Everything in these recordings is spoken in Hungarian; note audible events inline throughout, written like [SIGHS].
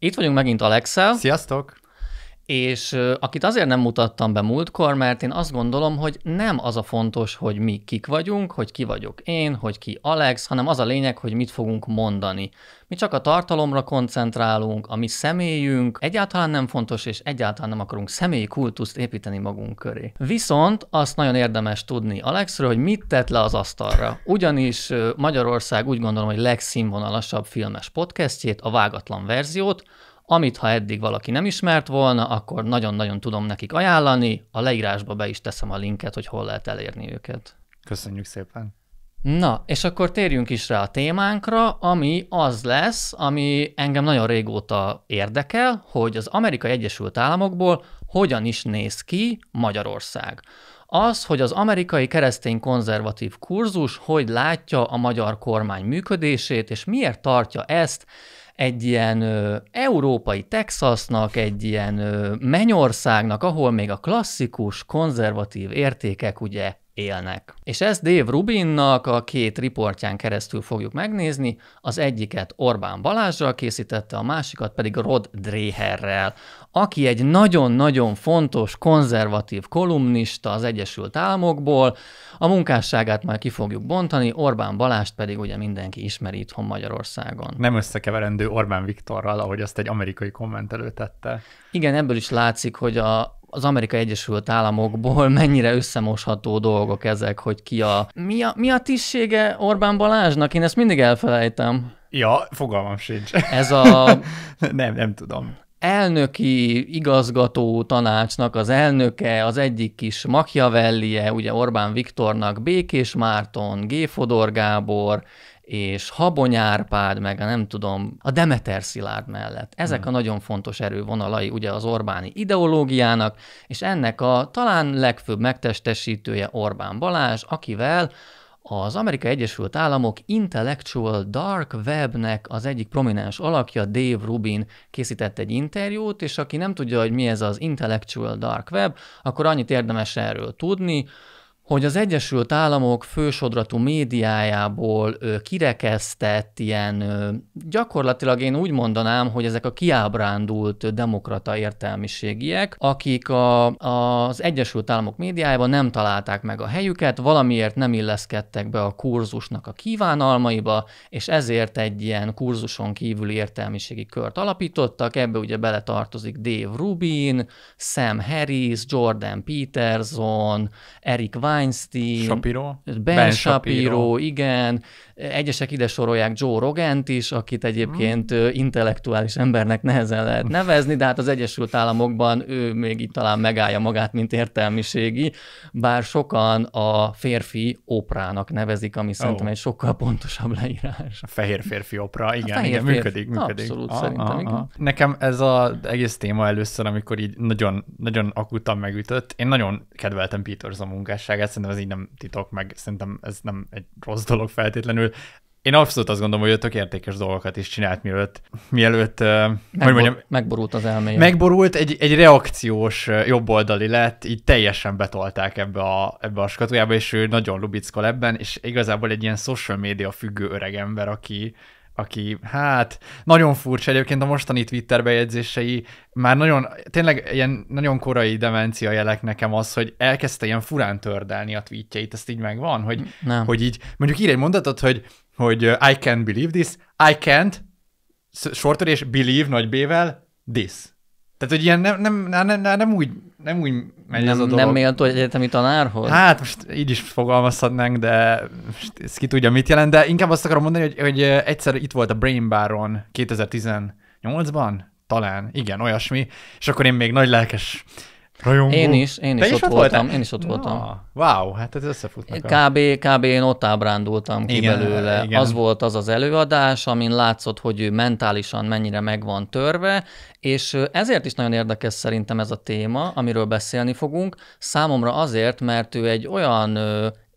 Itt vagyunk megint Alexel. Sziasztok! és akit azért nem mutattam be múltkor, mert én azt gondolom, hogy nem az a fontos, hogy mi kik vagyunk, hogy ki vagyok én, hogy ki Alex, hanem az a lényeg, hogy mit fogunk mondani. Mi csak a tartalomra koncentrálunk, a mi személyünk egyáltalán nem fontos, és egyáltalán nem akarunk személyi kultuszt építeni magunk köré. Viszont azt nagyon érdemes tudni Alexről, hogy mit tett le az asztalra. Ugyanis Magyarország úgy gondolom, hogy legszínvonalasabb filmes podcastjét, a vágatlan verziót, amit ha eddig valaki nem ismert volna, akkor nagyon-nagyon tudom nekik ajánlani, a leírásba be is teszem a linket, hogy hol lehet elérni őket. Köszönjük szépen! Na, és akkor térjünk is rá a témánkra, ami az lesz, ami engem nagyon régóta érdekel, hogy az Amerikai Egyesült Államokból hogyan is néz ki Magyarország. Az, hogy az amerikai keresztény konzervatív kurzus hogy látja a magyar kormány működését, és miért tartja ezt egy ilyen ö, európai Texasnak, egy ilyen ö, mennyországnak, ahol még a klasszikus, konzervatív értékek ugye élnek. És ezt Dave Rubinnak a két riportján keresztül fogjuk megnézni, az egyiket Orbán Balázsral készítette, a másikat pedig Rod Dreherrel, aki egy nagyon-nagyon fontos konzervatív kolumnista az Egyesült Államokból, a munkásságát majd ki fogjuk bontani, Orbán Balást pedig ugye mindenki ismeri itthon Magyarországon. Nem összekeverendő Orbán Viktorral, ahogy azt egy amerikai kommentelő tette. Igen, ebből is látszik, hogy a, az Amerikai Egyesült Államokból [LAUGHS] mennyire összemosható dolgok ezek, hogy ki a... Mi a, mi a tisztsége Orbán Balázsnak? Én ezt mindig elfelejtem. Ja, fogalmam sincs. Ez a... [LAUGHS] nem, nem tudom elnöki igazgató tanácsnak az elnöke, az egyik kis Machiavellie, ugye Orbán Viktornak, Békés Márton, G. Fodor Gábor, és Habony Árpád, meg a nem tudom, a Demeter Szilárd mellett. Ezek hmm. a nagyon fontos erővonalai ugye az Orbáni ideológiának, és ennek a talán legfőbb megtestesítője Orbán Balázs, akivel az Amerikai Egyesült Államok Intellectual Dark Webnek az egyik prominens alakja, Dave Rubin készített egy interjút, és aki nem tudja, hogy mi ez az Intellectual Dark Web, akkor annyit érdemes erről tudni, hogy az Egyesült Államok fősodratú médiájából ö, kirekesztett ilyen, ö, gyakorlatilag én úgy mondanám, hogy ezek a kiábrándult demokrata értelmiségiek, akik a, az Egyesült Államok médiájában nem találták meg a helyüket, valamiért nem illeszkedtek be a kurzusnak a kívánalmaiba, és ezért egy ilyen kurzuson kívüli értelmiségi kört alapítottak, ebbe ugye beletartozik Dave Rubin, Sam Harris, Jordan Peterson, Eric Wein, Weinstein, Shapiro? Ben, ben Shapiro, Shapiro, igen, Egyesek ide sorolják Joe Rogent is, akit egyébként mm. intellektuális embernek nehezen lehet nevezni, de hát az Egyesült Államokban ő még itt talán megállja magát, mint értelmiségi, bár sokan a férfi oprának nevezik, ami oh. szerintem egy sokkal pontosabb leírás. A fehér férfi opra, igen, a fehér igen férfi. működik, működik. Abszolút, ah, szerintem, ah, igen. Ah. Nekem ez az egész téma először, amikor így nagyon, nagyon akutan megütött, én nagyon kedveltem Peters a munkásságát, szerintem ez így nem titok, meg szerintem ez nem egy rossz dolog feltétlenül, én abszolút azt gondolom, hogy ő tök értékes dolgokat is csinált, mielőtt, mielőtt Megbor- hogy mondjam, megborult az elméje. Megborult, egy, egy reakciós jobboldali lett, így teljesen betolták ebbe a, ebbe a skatujába, és ő nagyon lubickol ebben, és igazából egy ilyen social media függő öreg ember, aki, aki hát nagyon furcsa egyébként a mostani Twitter bejegyzései, már nagyon, tényleg ilyen nagyon korai demencia jelek nekem az, hogy elkezdte ilyen furán tördelni a tweetjeit, ezt így megvan, hogy, Nem. hogy így, mondjuk ír egy mondatot, hogy, hogy uh, I can't believe this, I can't, sortörés, believe nagy B-vel, this. Tehát, hogy ilyen nem, nem, nem, nem, nem úgy, nem úgy megy nem, ez a dolog. Nem méltó egy egyetemi tanárhoz? Hát most így is fogalmazhatnánk, de ez ki tudja mit jelent, de inkább azt akarom mondani, hogy, hogy eh, egyszer itt volt a Brain Baron 2018-ban, talán, igen, olyasmi, és akkor én még nagy lelkes Rajongó. Én is, én is, is ott voltam. Voltál? Én is ott Na, voltam. Wow, hát ez összefutnak. Kb, kb én ott ábrándultam ki igen, belőle. Igen. Az volt az az előadás, amin látszott, hogy ő mentálisan mennyire meg van törve, és ezért is nagyon érdekes szerintem ez a téma, amiről beszélni fogunk. Számomra azért, mert ő egy olyan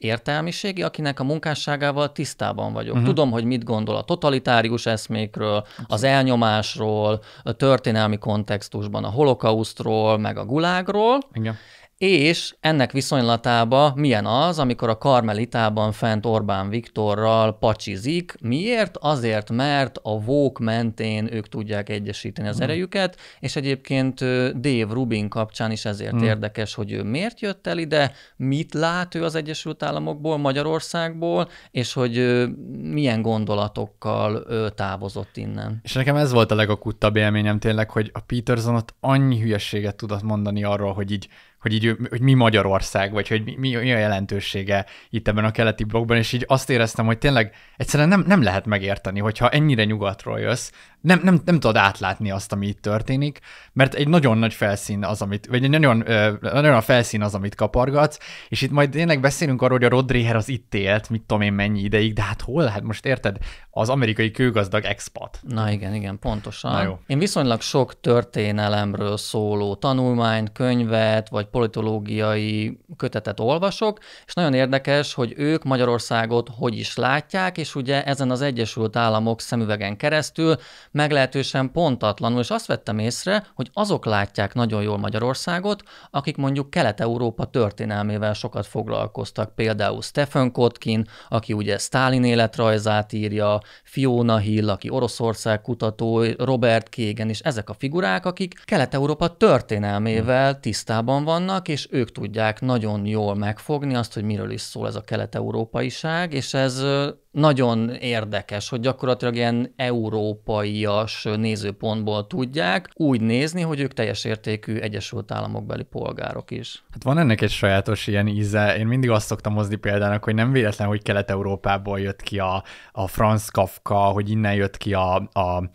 értelmiségi, akinek a munkásságával tisztában vagyok. Uh-huh. Tudom, hogy mit gondol a totalitárius eszmékről, az elnyomásról, a történelmi kontextusban a holokausztról, meg a gulágról. Igen és ennek viszonylatába milyen az, amikor a Karmelitában fent Orbán Viktorral pacsizik. Miért? Azért, mert a vók mentén ők tudják egyesíteni az mm. erejüket, és egyébként Dave Rubin kapcsán is ezért mm. érdekes, hogy ő miért jött el ide, mit lát ő az Egyesült Államokból, Magyarországból, és hogy milyen gondolatokkal ő távozott innen. És nekem ez volt a legakuttabb élményem tényleg, hogy a Peterson ott annyi hülyeséget tudott mondani arról, hogy így hogy így hogy mi Magyarország, vagy hogy mi, mi, mi a jelentősége itt ebben a keleti blokkban, és így azt éreztem, hogy tényleg egyszerűen nem, nem lehet megérteni, hogyha ennyire nyugatról jössz, nem, nem, nem tudod átlátni azt, ami itt történik, mert egy nagyon nagy felszín az, amit, vagy egy nagyon, ö, nagyon a felszín az, amit kapargatsz, és itt majd tényleg beszélünk arról, hogy a Rodriher az itt élt, mit tudom én mennyi ideig, de hát hol? Hát most érted, az amerikai kőgazdag expat. Na igen, igen, pontosan. Na jó. Én viszonylag sok történelemről szóló tanulmányt, könyvet, vagy politológiai kötetet olvasok, és nagyon érdekes, hogy ők Magyarországot hogy is látják, és ugye ezen az Egyesült Államok szemüvegen keresztül meglehetősen pontatlanul, és azt vettem észre, hogy azok látják nagyon jól Magyarországot, akik mondjuk Kelet-Európa történelmével sokat foglalkoztak, például Stephen Kotkin, aki ugye Stalin életrajzát írja, Fiona Hill, aki Oroszország kutató, Robert Kégen, és ezek a figurák, akik Kelet-Európa történelmével hmm. tisztában vannak, és ők tudják nagyon jól megfogni azt, hogy miről is szól ez a kelet-európaiság, és ez nagyon érdekes, hogy gyakorlatilag ilyen európai nyugdíjas nézőpontból tudják úgy nézni, hogy ők teljes értékű Egyesült Államokbeli polgárok is. Hát van ennek egy sajátos ilyen íze. Én mindig azt szoktam hozni példának, hogy nem véletlen, hogy Kelet-Európából jött ki a, a Franz Kafka, hogy innen jött ki a, a, a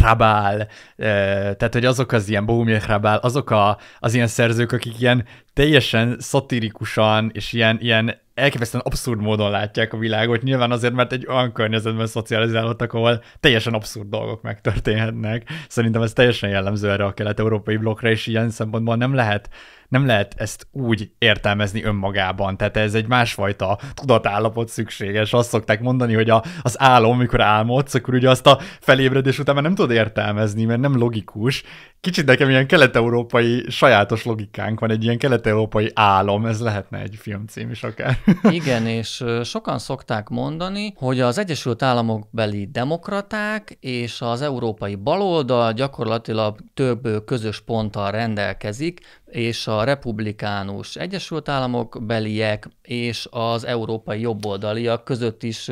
Rabál, tehát hogy azok az ilyen Bohumil Rabál, azok a, az ilyen szerzők, akik ilyen teljesen szatirikusan és ilyen, ilyen elképesztően abszurd módon látják a világot, nyilván azért, mert egy olyan környezetben szocializálódtak, ahol teljesen abszurd dolgok megtörténhetnek. Szerintem ez teljesen jellemző erre a kelet-európai blokkra, és ilyen szempontból nem lehet nem lehet ezt úgy értelmezni önmagában, tehát ez egy másfajta tudatállapot szükséges. Azt szokták mondani, hogy a, az álom, mikor álmodsz, akkor ugye azt a felébredés után már nem tudod értelmezni, mert nem logikus. Kicsit nekem ilyen kelet-európai sajátos logikánk van, egy ilyen kelet-európai álom, ez lehetne egy filmcím is akár. [LAUGHS] Igen, és sokan szokták mondani, hogy az Egyesült Államok beli demokraták és az európai baloldal gyakorlatilag több közös ponttal rendelkezik, és a republikánus Egyesült Államok beliek és az európai jobboldaliak között is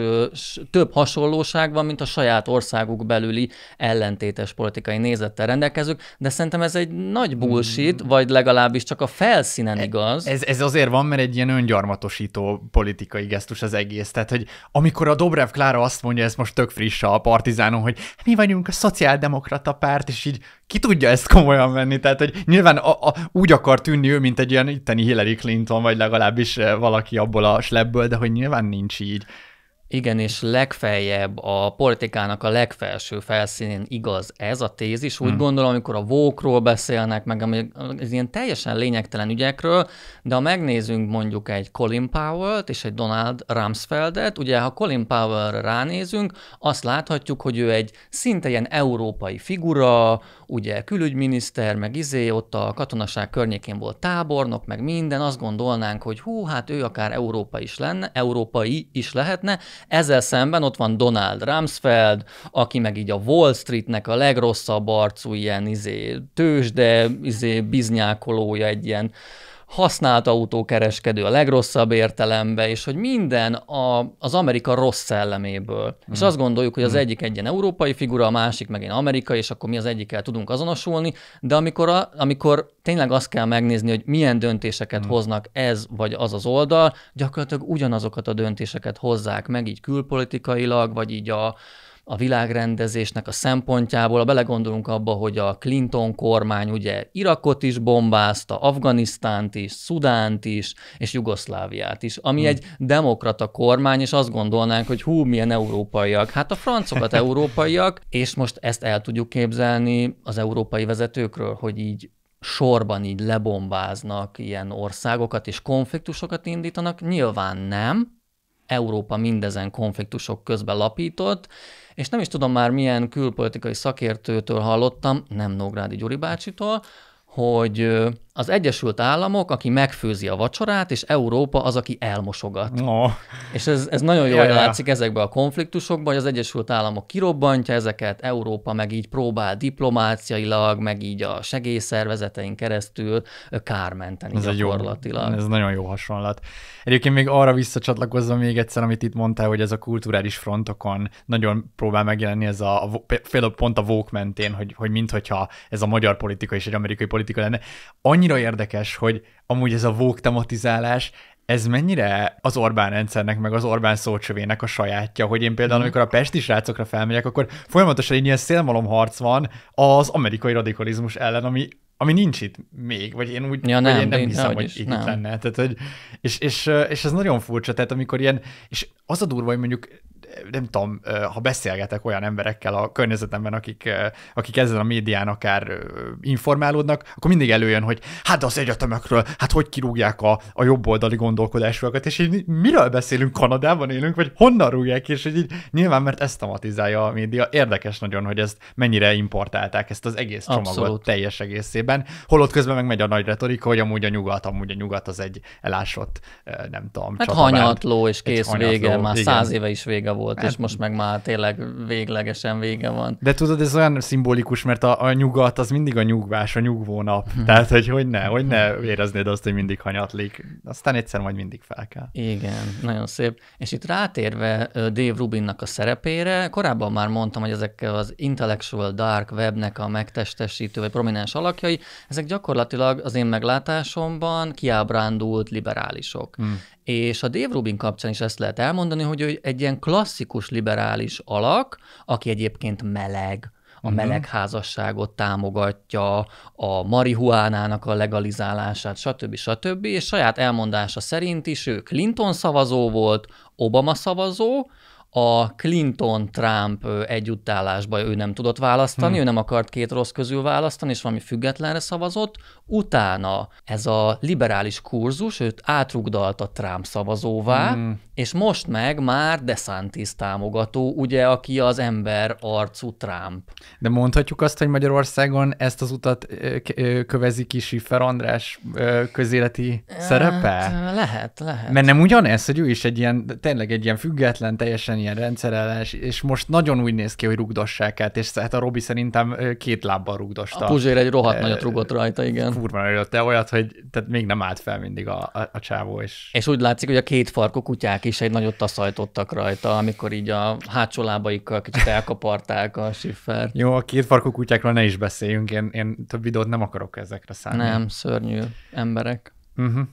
több hasonlóság van, mint a saját országuk belüli ellentétes politikai nézettel rendelkezők, de szerintem ez egy nagy bullshit, hmm. vagy legalábbis csak a felszínen e- igaz. Ez, ez azért van, mert egy ilyen öngyarmatosító politikai gesztus az egész. Tehát, hogy amikor a Dobrev Klára azt mondja, ez most tök friss a partizánon, hogy mi vagyunk a szociáldemokrata párt, és így ki tudja ezt komolyan venni? Tehát, hogy nyilván a, a, úgy úgy akar tűnni ő, mint egy ilyen itteni Hillary Clinton, vagy legalábbis eh, valaki abból a slebből, de hogy nyilván nincs így. Igen, és legfeljebb a politikának a legfelső felszínén igaz ez a tézis. Úgy hmm. gondolom, amikor a vókról beszélnek, meg az ilyen teljesen lényegtelen ügyekről, de ha megnézünk mondjuk egy Colin Powell-t és egy Donald Rumsfeldet, ugye ha Colin Powell-ra ránézünk, azt láthatjuk, hogy ő egy szinte ilyen európai figura, ugye külügyminiszter, meg izé, ott a katonaság környékén volt tábornok, meg minden, azt gondolnánk, hogy hú, hát ő akár Európa is lenne, európai is lehetne, ezzel szemben ott van Donald Rumsfeld, aki meg így a Wall Streetnek a legrosszabb arcú ilyen izé, tőzsde, izé, biznyákolója, egy ilyen használt autókereskedő a legrosszabb értelemben, és hogy minden a, az Amerika rossz szelleméből. Mm. És hmm. azt gondoljuk, hogy az mm. egyik egy ilyen európai figura, a másik meg egy amerikai, és akkor mi az egyikkel tudunk azonosulni, de amikor, a, amikor tényleg azt kell megnézni, hogy milyen döntéseket mm. hoznak ez vagy az az oldal, gyakorlatilag ugyanazokat a döntéseket hozzák meg, így külpolitikailag, vagy így a, a világrendezésnek a szempontjából, ha belegondolunk abba, hogy a Clinton kormány ugye Irakot is bombázta, Afganisztánt is, Szudánt is, és Jugoszláviát is, ami hmm. egy demokrata kormány, és azt gondolnánk, hogy hú, milyen európaiak. Hát a francokat [LAUGHS] európaiak, és most ezt el tudjuk képzelni az európai vezetőkről, hogy így sorban így lebombáznak ilyen országokat, és konfliktusokat indítanak? Nyilván nem. Európa mindezen konfliktusok közben lapított, és nem is tudom már milyen külpolitikai szakértőtől hallottam, nem Nógrádi Gyuri bácsitól, hogy az Egyesült Államok, aki megfőzi a vacsorát, és Európa az, aki elmosogat. No. És ez, ez nagyon jól ja, látszik ezekbe a konfliktusokban, hogy az Egyesült Államok kirobbantja ezeket, Európa meg így próbál diplomáciailag, meg így a segélyszervezetein keresztül kármenteni ez gyakorlatilag. Jó, ez nagyon jó hasonlat. Egyébként még arra visszacsatlakozva még egyszer, amit itt mondtál, hogy ez a kulturális frontokon nagyon próbál megjelenni ez a, a például pont a vók mentén, hogy, hogy minthogyha ez a magyar politika és egy amerikai politika lenne. Annyi annyira érdekes, hogy amúgy ez a vók tematizálás, ez mennyire az Orbán rendszernek, meg az Orbán szócsövének a sajátja, hogy én például, mhm. amikor a pesti srácokra felmegyek, akkor folyamatosan egy ilyen szélmalomharc van az amerikai radikalizmus ellen, ami ami nincs itt még, vagy én úgy ja, nem, vagy én nem hiszem, hogy itt nem. lenne. Tehát, hogy, és, és, és ez nagyon furcsa, tehát amikor ilyen, és az a durva, hogy mondjuk nem tudom, ha beszélgetek olyan emberekkel a környezetemben, akik, akik ezen a médián akár informálódnak, akkor mindig előjön, hogy hát az egyetemekről, hát hogy kirúgják a, a jobboldali gondolkodásokat, és így miről beszélünk, Kanadában élünk, vagy honnan rúgják, és így nyilván, mert ezt tematizálja a média. Érdekes nagyon, hogy ezt mennyire importálták, ezt az egész csomagot Abszolút. teljes egészében, holott közben meg megy a nagy retorika, hogy amúgy a nyugat, amúgy a nyugat az egy elásott, nem tudom, Hát csatabánt. hanyatló, és kész hanyatló, vége, már igen. száz éve is vége volt, hát, és most meg már tényleg véglegesen vége van. De tudod, ez olyan szimbolikus, mert a, a nyugat az mindig a nyugvás, a nyugvó nap. Mhm. Tehát, hogy hogy ne, hogy ne mhm. éreznéd azt, hogy mindig hanyatlik. Aztán egyszer majd mindig fel kell. Igen, nagyon szép. És itt rátérve Dave Rubinnak a szerepére, korábban már mondtam, hogy ezek az intellectual dark webnek a megtestesítő vagy prominens alakjai, ezek gyakorlatilag az én meglátásomban kiábrándult liberálisok. Hmm. És a Dave Rubin kapcsán is ezt lehet elmondani, hogy ő egy ilyen klasszikus liberális alak, aki egyébként meleg, a mhm. melegházasságot támogatja, a marihuánának a legalizálását, stb. stb. És saját elmondása szerint is ő Clinton szavazó volt, Obama szavazó, a Clinton-Trump együttállásba ő nem tudott választani, hmm. ő nem akart két rossz közül választani, és valami függetlenre szavazott. Utána ez a liberális kurzus őt a Trump szavazóvá, hmm. és most meg már DeSantis támogató, ugye, aki az ember arcú Trump. De mondhatjuk azt, hogy Magyarországon ezt az utat kövezi kisi Ferandrás András közéleti szerepe? Hát, lehet, lehet. Mert nem ugyanez, hogy ő is egy ilyen, tényleg egy ilyen független, teljesen ilyen ilyen rendszerellenes, és most nagyon úgy néz ki, hogy rugdossák át, és hát a Robi szerintem két lábbal rugdosta. A Puzsér egy rohadt e, nagyot rugott rajta, igen. Kurva nagyot, te olyat, hogy tehát még nem állt fel mindig a, a, a csávó. És... és úgy látszik, hogy a két farkok kutyák is egy nagyot taszajtottak rajta, amikor így a hátsó lábaikkal kicsit elkaparták a siffert. Jó, a két farkok kutyákról ne is beszéljünk, én, én több videót nem akarok ezekre szállni. Nem, szörnyű emberek. Uh-huh.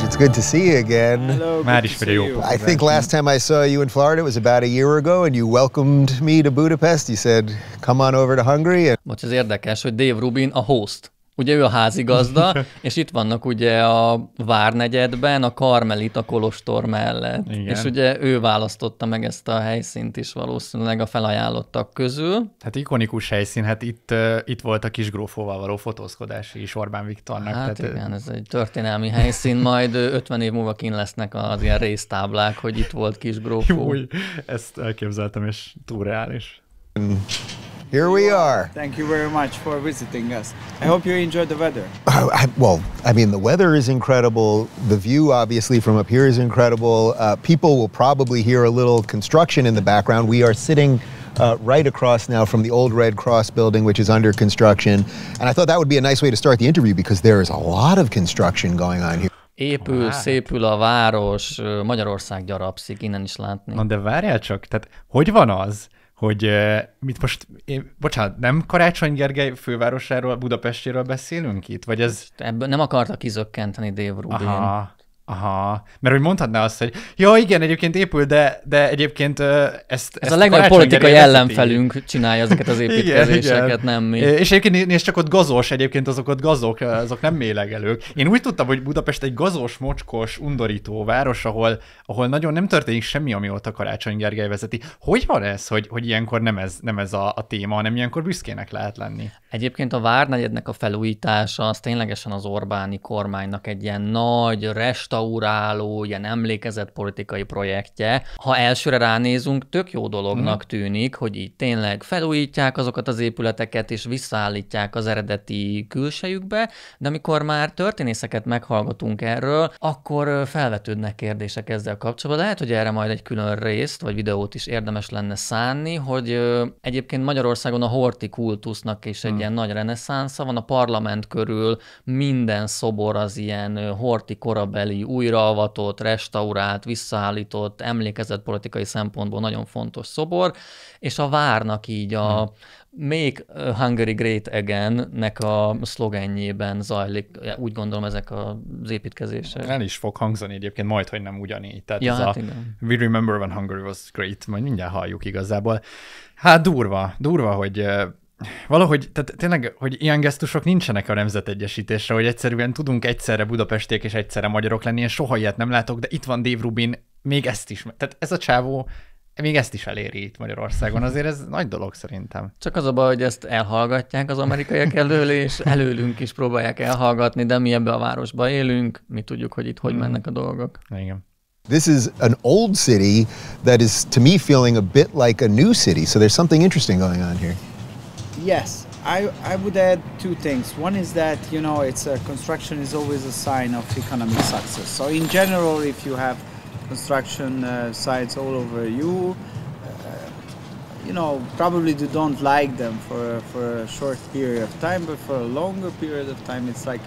it's good to see you again. Hello, good to see you. I think last time I saw you in Florida was about a year ago, and you welcomed me to Budapest. You said, come on over to Hungary. And... Most érdekes, hogy Dave Rubin a host ugye ő a házigazda, [LAUGHS] és itt vannak ugye a Várnegyedben, a a Kolostor mellett. Igen. És ugye ő választotta meg ezt a helyszínt is valószínűleg a felajánlottak közül. Hát ikonikus helyszín, hát itt, itt volt a grófóval való fotózkodás is Orbán Viktornak. Hát tehát... igen, ez egy történelmi helyszín, majd 50 év múlva kin lesznek az ilyen résztáblák, hogy itt volt kis grófó. Jó, ezt elképzeltem, és túl reális. Mm. Here we are. Thank you very much for visiting us. I hope you enjoyed the weather. Oh, I, well, I mean, the weather is incredible. The view, obviously, from up here is incredible. Uh, people will probably hear a little construction in the background. We are sitting uh, right across now from the old Red Cross building, which is under construction. And I thought that would be a nice way to start the interview because there is a lot of construction going on here. Épül, szépül a város, Magyarország gyarapszik, innen is látni. Na de várjál csak, tehát hogy van az, hogy mit most, én, bocsánat, nem Karácsony Gergely fővárosáról, Budapestéről beszélünk itt? Vagy ez... Ebből nem akartak kizökkenteni Dave Rubin. Aha. Aha, mert hogy mondhatná azt, hogy ja igen, egyébként épül, de, de egyébként ezt... Ez ezt a legnagyobb politikai ellenfelünk így. csinálja ezeket az [LAUGHS] építkezéseket, igen, igen. nem mi. És egyébként nézd csak ott gazos, egyébként azok ott gazok, azok nem mélegelők. Én úgy tudtam, hogy Budapest egy gazos, mocskos, undorító város, ahol, ahol nagyon nem történik semmi, ami ott a Karácsony Gergely vezeti. Hogy van ez, hogy, hogy ilyenkor nem ez, nem ez a, a téma, hanem ilyenkor büszkének lehet lenni? Egyébként a Várnegyednek a felújítása az ténylegesen az Orbáni kormánynak egy ilyen nagy restaur restauráló, ilyen emlékezett politikai projektje. Ha elsőre ránézünk, tök jó dolognak mhm. tűnik, hogy így tényleg felújítják azokat az épületeket, és visszaállítják az eredeti külsejükbe, de amikor már történészeket meghallgatunk erről, akkor felvetődnek kérdések ezzel kapcsolatban. Lehet, hogy erre majd egy külön részt, vagy videót is érdemes lenne szánni, hogy egyébként Magyarországon a Horti Kultusznak is egy hmm. ilyen nagy reneszánsza van, a parlament körül minden szobor az ilyen horti korabeli újraavatott, restaurált, visszaállított, emlékezett politikai szempontból nagyon fontos szobor, és a várnak így a hmm. Make Hungary Great Again-nek a szlogenjében zajlik, úgy gondolom ezek az építkezések. El is fog hangzani egyébként majd, hogy nem ugyanígy. Tehát ja, ez hát a igen. We remember when Hungary was great, majd mindjárt halljuk igazából. Hát durva, durva, hogy valahogy, tehát tényleg, hogy ilyen gesztusok nincsenek a nemzetegyesítésre, hogy egyszerűen tudunk egyszerre budapesték és egyszerre magyarok lenni, én soha ilyet nem látok, de itt van Dave Rubin, még ezt is, tehát ez a csávó még ezt is eléri itt Magyarországon, azért ez nagy dolog szerintem. Csak az a baj, hogy ezt elhallgatják az amerikaiak elől, és előlünk is próbálják elhallgatni, de mi ebbe a városba élünk, mi tudjuk, hogy itt hogy hmm. mennek a dolgok. Igen. This is an old city that is to me feeling a bit like a new city, so there's something interesting going on here. Yes, I, I would add two things. One is that, you know, it's a, construction is always a sign of economic success. So in general, if you have construction uh, sites all over you, uh, you know, probably you don't like them for, for a short period of time, but for a longer period of time, it's like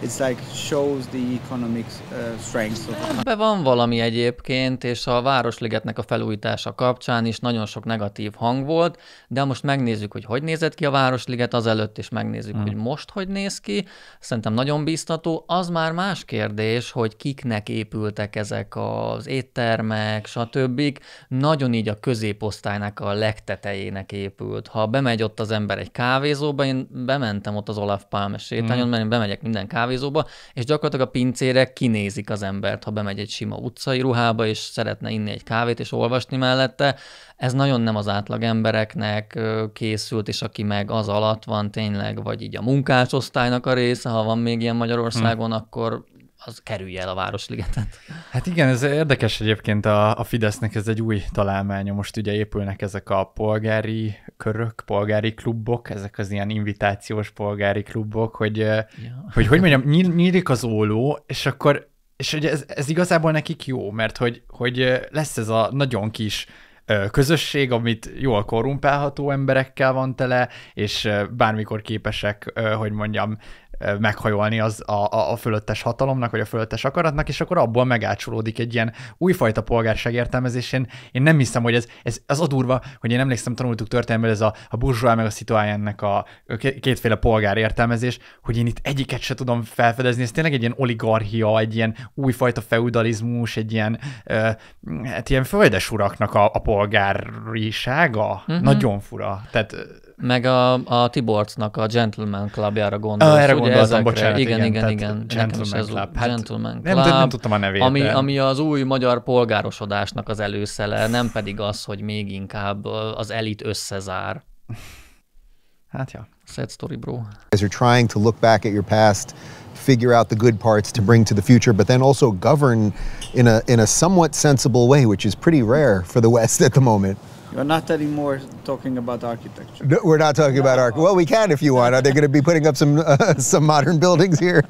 It's like shows the economic uh, strength Ebbe van valami egyébként, és a Városligetnek a felújítása kapcsán is nagyon sok negatív hang volt, de most megnézzük, hogy hogy nézett ki a Városliget azelőtt, és megnézzük, hmm. hogy most hogy néz ki. Szerintem nagyon biztató. Az már más kérdés, hogy kiknek épültek ezek az éttermek, stb. Nagyon így a középosztálynak a legtetejének épült. Ha bemegy ott az ember egy kávézóba, én bementem ott az Olaf Palme hmm. sétányon, hmm. mert én bemegyek minden kávézóba, kávézóba, és gyakorlatilag a pincérek kinézik az embert, ha bemegy egy sima utcai ruhába, és szeretne inni egy kávét és olvasni mellette. Ez nagyon nem az átlag embereknek készült, és aki meg az alatt van tényleg, vagy így a munkásosztálynak a része, ha van még ilyen Magyarországon, hmm. akkor az kerülje el a Városligetet. Hát igen, ez érdekes egyébként a, a Fidesznek, ez egy új találmánya. Most ugye épülnek ezek a polgári körök, polgári klubok, ezek az ilyen invitációs polgári klubok, hogy ja. hogy, hogy mondjam, nyíl, nyílik az óló, és akkor és hogy ez, ez igazából nekik jó, mert hogy, hogy lesz ez a nagyon kis közösség, amit jól korrumpálható emberekkel van tele, és bármikor képesek, hogy mondjam, meghajolni az a, a, a fölöttes hatalomnak, vagy a fölöttes akaratnak, és akkor abból megácsolódik egy ilyen újfajta polgárság értelmezés. Én, én nem hiszem, hogy ez, ez az a durva, hogy én emlékszem, tanultuk történelmet, ez a, a burzsóá meg a szituájának a kétféle polgár értelmezés, hogy én itt egyiket se tudom felfedezni. Ez tényleg egy ilyen oligarchia, egy ilyen újfajta feudalizmus, egy ilyen, ö, hát ilyen uraknak a, a polgárisága. Uh-huh. Nagyon fura. Tehát meg a, a Tiborcnak a Gentleman Clubjára ah, gondolsz. Ah, erre ugye gondoltam, ezekre. bocsánat. Igen, igen, igen. igen. Gentleman Club. Club. Hát, Gentleman Club. Nem, nem tudtam a nevét. Ami, de. ami az új magyar polgárosodásnak az előszele, nem pedig az, hogy még inkább az elit összezár. Hát ja. Sad story, bro. As you're trying to look back at your past, figure out the good parts to bring to the future, but then also govern in a in a somewhat sensible way, which is pretty rare for the West at the moment. You're not anymore talking about architecture. No, we're not talking no. about architecture. Well, we can if you want. Are they going to be putting up some uh, [LAUGHS] some modern buildings here?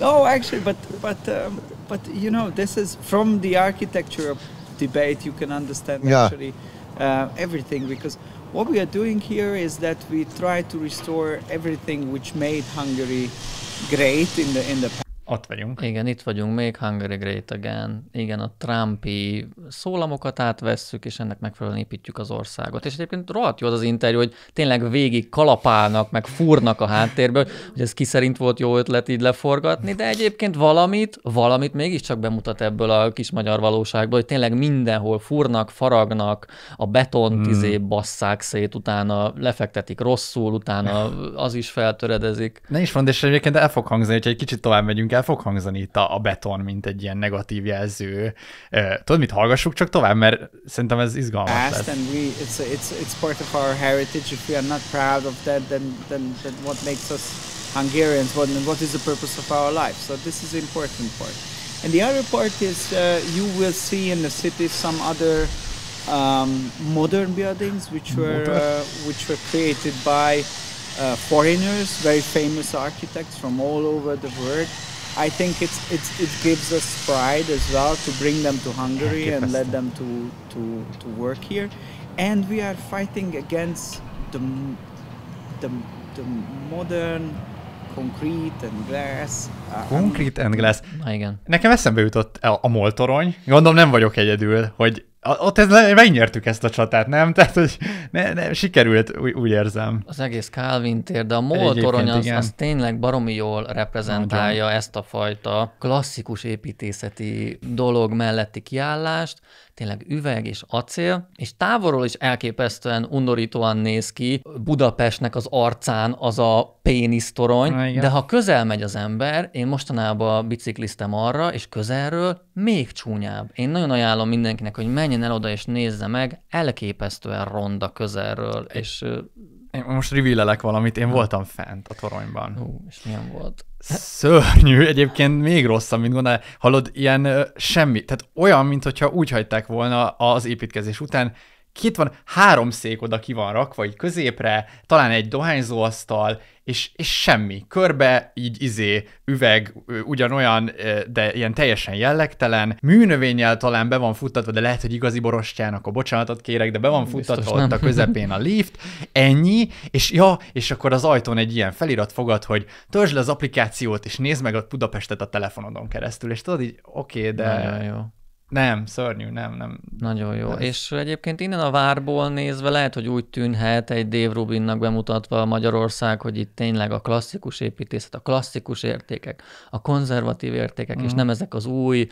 No, [LAUGHS] oh, actually, but but um, but you know, this is from the architecture debate. You can understand yeah. actually uh, everything because what we are doing here is that we try to restore everything which made Hungary great in the in the past. Ott vagyunk. Igen, itt vagyunk még, Hungary Great Again. Igen, a Trumpi szólamokat átvesszük, és ennek megfelelően építjük az országot. És egyébként rohadt jó az az interjú, hogy tényleg végig kalapálnak, meg fúrnak a háttérből, hogy ez ki szerint volt jó ötlet így leforgatni, de egyébként valamit, valamit mégiscsak bemutat ebből a kis magyar valóságból, hogy tényleg mindenhol fúrnak, faragnak, a betont hmm. izé basszák szét, utána lefektetik rosszul, utána [LAUGHS] az is feltöredezik. Ne is mondd, és egyébként el fog hangzani, hogy egy kicsit tovább megyünk el fog hangzani itt a, a beton, mint egy ilyen negatív jelző. Tudod, mit hallgassuk csak tovább, mert szerintem ez izgalmas Past lesz. And we, it's, it's, it's part of our heritage. If we are not proud of that, then, then, then what makes us Hungarians? What, what is the purpose of our life? So this is the important part. And the other part is uh, you will see in the city some other um, modern buildings which were uh, which were created by uh, foreigners, very famous architects from all over the world. I think it's it's it gives us pride as well to bring them to Hungary and let them to to to work here, and we are fighting against the the the modern Concrete and Glass. Uh, concrete and Glass. Na, igen. Nekem eszembe jutott a, a moltorony. Gondolom nem vagyok egyedül, hogy ott ez, megnyertük ezt a csatát, nem? Tehát, hogy ne, ne, sikerült, úgy, úgy érzem. Az egész Calvin tér, de a MOL torony az, az tényleg baromi jól reprezentálja Nagyon. ezt a fajta klasszikus építészeti dolog melletti kiállást. Tényleg üveg és acél, és távolról is elképesztően undorítóan néz ki Budapestnek az arcán az a pénisztorony, Na, igen. de ha közel megy az ember, én mostanában bicikliztem arra, és közelről még csúnyább. Én nagyon ajánlom mindenkinek, hogy menjen menjen el oda és nézze meg, elképesztően ronda közelről, én, és... Én most rivillelek valamit, én voltam fent a toronyban. Hú, és milyen volt? Szörnyű, egyébként még rosszabb, mint gondolod Hallod, ilyen semmi, tehát olyan, mintha úgy hagyták volna az építkezés után, két van, három szék oda ki van rakva, így középre, talán egy dohányzóasztal, és, és semmi. Körbe így izé, üveg, ugyanolyan, de ilyen teljesen jellegtelen. Műnövényel talán be van futtatva, de lehet, hogy igazi borostyának akkor bocsánatot kérek, de be van futtatva ott a közepén a lift. Ennyi, és ja, és akkor az ajtón egy ilyen felirat fogad, hogy törzs le az applikációt, és nézd meg a Budapestet a telefonodon keresztül, és tudod így, oké, okay, de... jó, jó. Nem, szörnyű, nem, nem. Nagyon jó. Ez... És egyébként innen a várból nézve lehet, hogy úgy tűnhet egy Dave Rubinnak bemutatva Magyarország, hogy itt tényleg a klasszikus építészet, a klasszikus értékek, a konzervatív értékek, mm. és nem ezek az új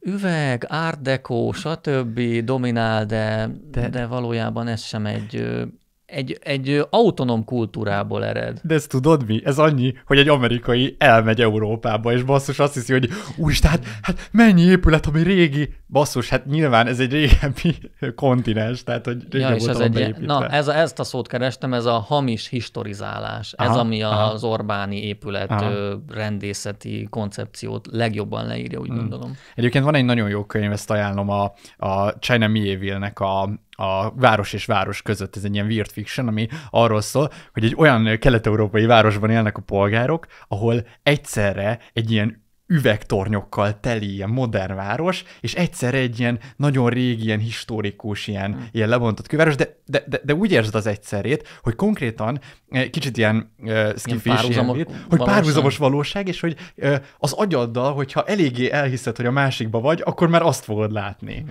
üveg, art deco, stb. dominál, de, de... de valójában ez sem egy egy, egy autonóm kultúrából ered. De ezt tudod mi? Ez annyi, hogy egy amerikai elmegy Európába, és basszus azt hiszi, hogy úristen, hát, hát mennyi épület, ami régi. Basszus, hát nyilván ez egy régebbi [LAUGHS] kontinens, tehát hogy régen ja, és ez egy, Na, ez a, ezt a szót kerestem, ez a hamis historizálás. Aha, ez, ami aha. az Orbáni épület aha. rendészeti koncepciót legjobban leírja, úgy hmm. gondolom. Egyébként van egy nagyon jó könyv, ezt ajánlom, a, a China Mieville-nek a a város és város között, ez egy ilyen weird fiction, ami arról szól, hogy egy olyan kelet-európai városban élnek a polgárok, ahol egyszerre egy ilyen üvegtornyokkal teli ilyen modern város, és egyszer egy ilyen nagyon régi, ilyen historikus, ilyen, mm. ilyen lebontott kőváros, de, de, de, de úgy érzed az egyszerét, hogy konkrétan eh, kicsit ilyen uh, skifis, hogy valóság. párhuzamos valóság, és hogy uh, az agyaddal, hogyha eléggé elhiszed, hogy a másikba vagy, akkor már azt fogod látni.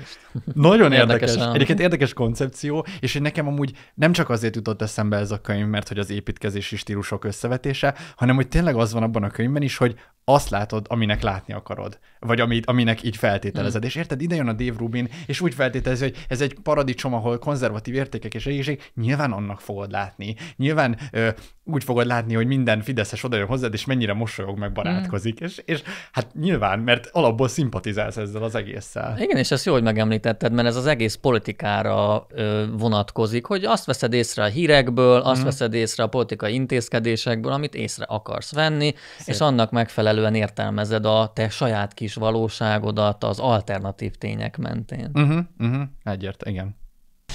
Nagyon érdekes. érdekes egyébként érdekes koncepció, és hogy nekem amúgy nem csak azért jutott eszembe ez a könyv, mert hogy az építkezési stílusok összevetése, hanem hogy tényleg az van abban a könyvben is, hogy azt látod, aminek látni akarod vagy amit, aminek így feltételezed. Mm. És érted, ide jön a Dave Rubin, és úgy feltételezi, hogy ez egy paradicsom, ahol konzervatív értékek és egészség, nyilván annak fogod látni. Nyilván ö, úgy fogod látni, hogy minden fideszes jön hozzád, és mennyire mosolyog meg barátkozik. Mm. És, és hát nyilván, mert alapból szimpatizálsz ezzel az egésszel. Igen, és ezt jó, hogy megemlítetted, mert ez az egész politikára ö, vonatkozik, hogy azt veszed észre a hírekből, azt mm. veszed észre a politikai intézkedésekből, amit észre akarsz venni, Szép. és annak megfelelően értelmezed a te saját kis virtuális valóságodat az alternatív tények mentén. Uh-huh, uh-huh. Egyért, igen.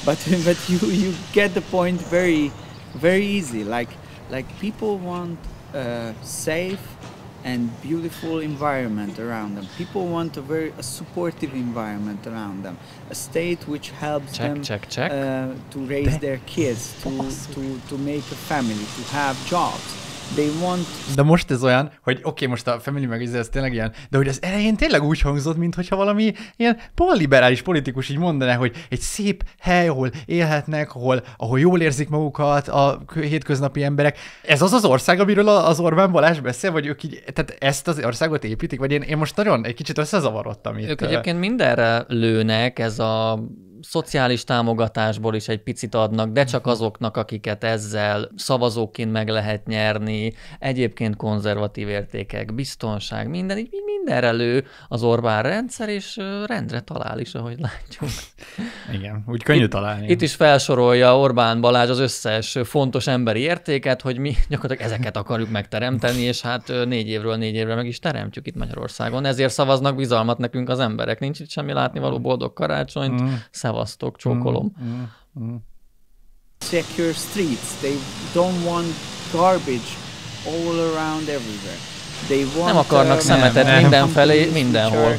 But, [LAUGHS] but you, you get the point very, very easy. Like, like people want a safe and beautiful environment around them. People want a very a supportive environment around them, a state which helps check, them check, check. Uh, to raise De. their kids, to, to, to make a family, to have jobs they want... De most ez olyan, hogy oké, okay, most a Family meg ez tényleg ilyen, de hogy az elején tényleg úgy hangzott, mintha valami ilyen polliberális politikus így mondaná, hogy egy szép hely, ahol élhetnek, ahol, ahol jól érzik magukat a hétköznapi emberek. Ez az az ország, amiről az Orbán Balázs beszél, vagy ők így, tehát ezt az országot építik, vagy én, én most nagyon egy kicsit összezavarodtam itt. Ők egyébként mindenre lőnek, ez a szociális támogatásból is egy picit adnak, de csak mhm. azoknak, akiket ezzel szavazóként meg lehet nyerni, egyébként konzervatív értékek, biztonság, minden, így mindenre lő az Orbán rendszer, és rendre talál is, ahogy látjuk. [LAUGHS] Igen, úgy könnyű itt, találni. Itt is felsorolja Orbán Balázs az összes fontos emberi értéket, hogy mi [LAUGHS] gyakorlatilag ezeket akarjuk megteremteni, és hát négy évről négy évre meg is teremtjük itt Magyarországon. Ezért szavaznak bizalmat nekünk az emberek. Nincs itt semmi látnivaló mhm. boldog karácsonyt, mm szevasztok, csókolom. Mm, mm, mm. Check streets. They don't want garbage all around everywhere. They want, nem akarnak uh, szemetet nem, mindenfelé, nem. mindenhol.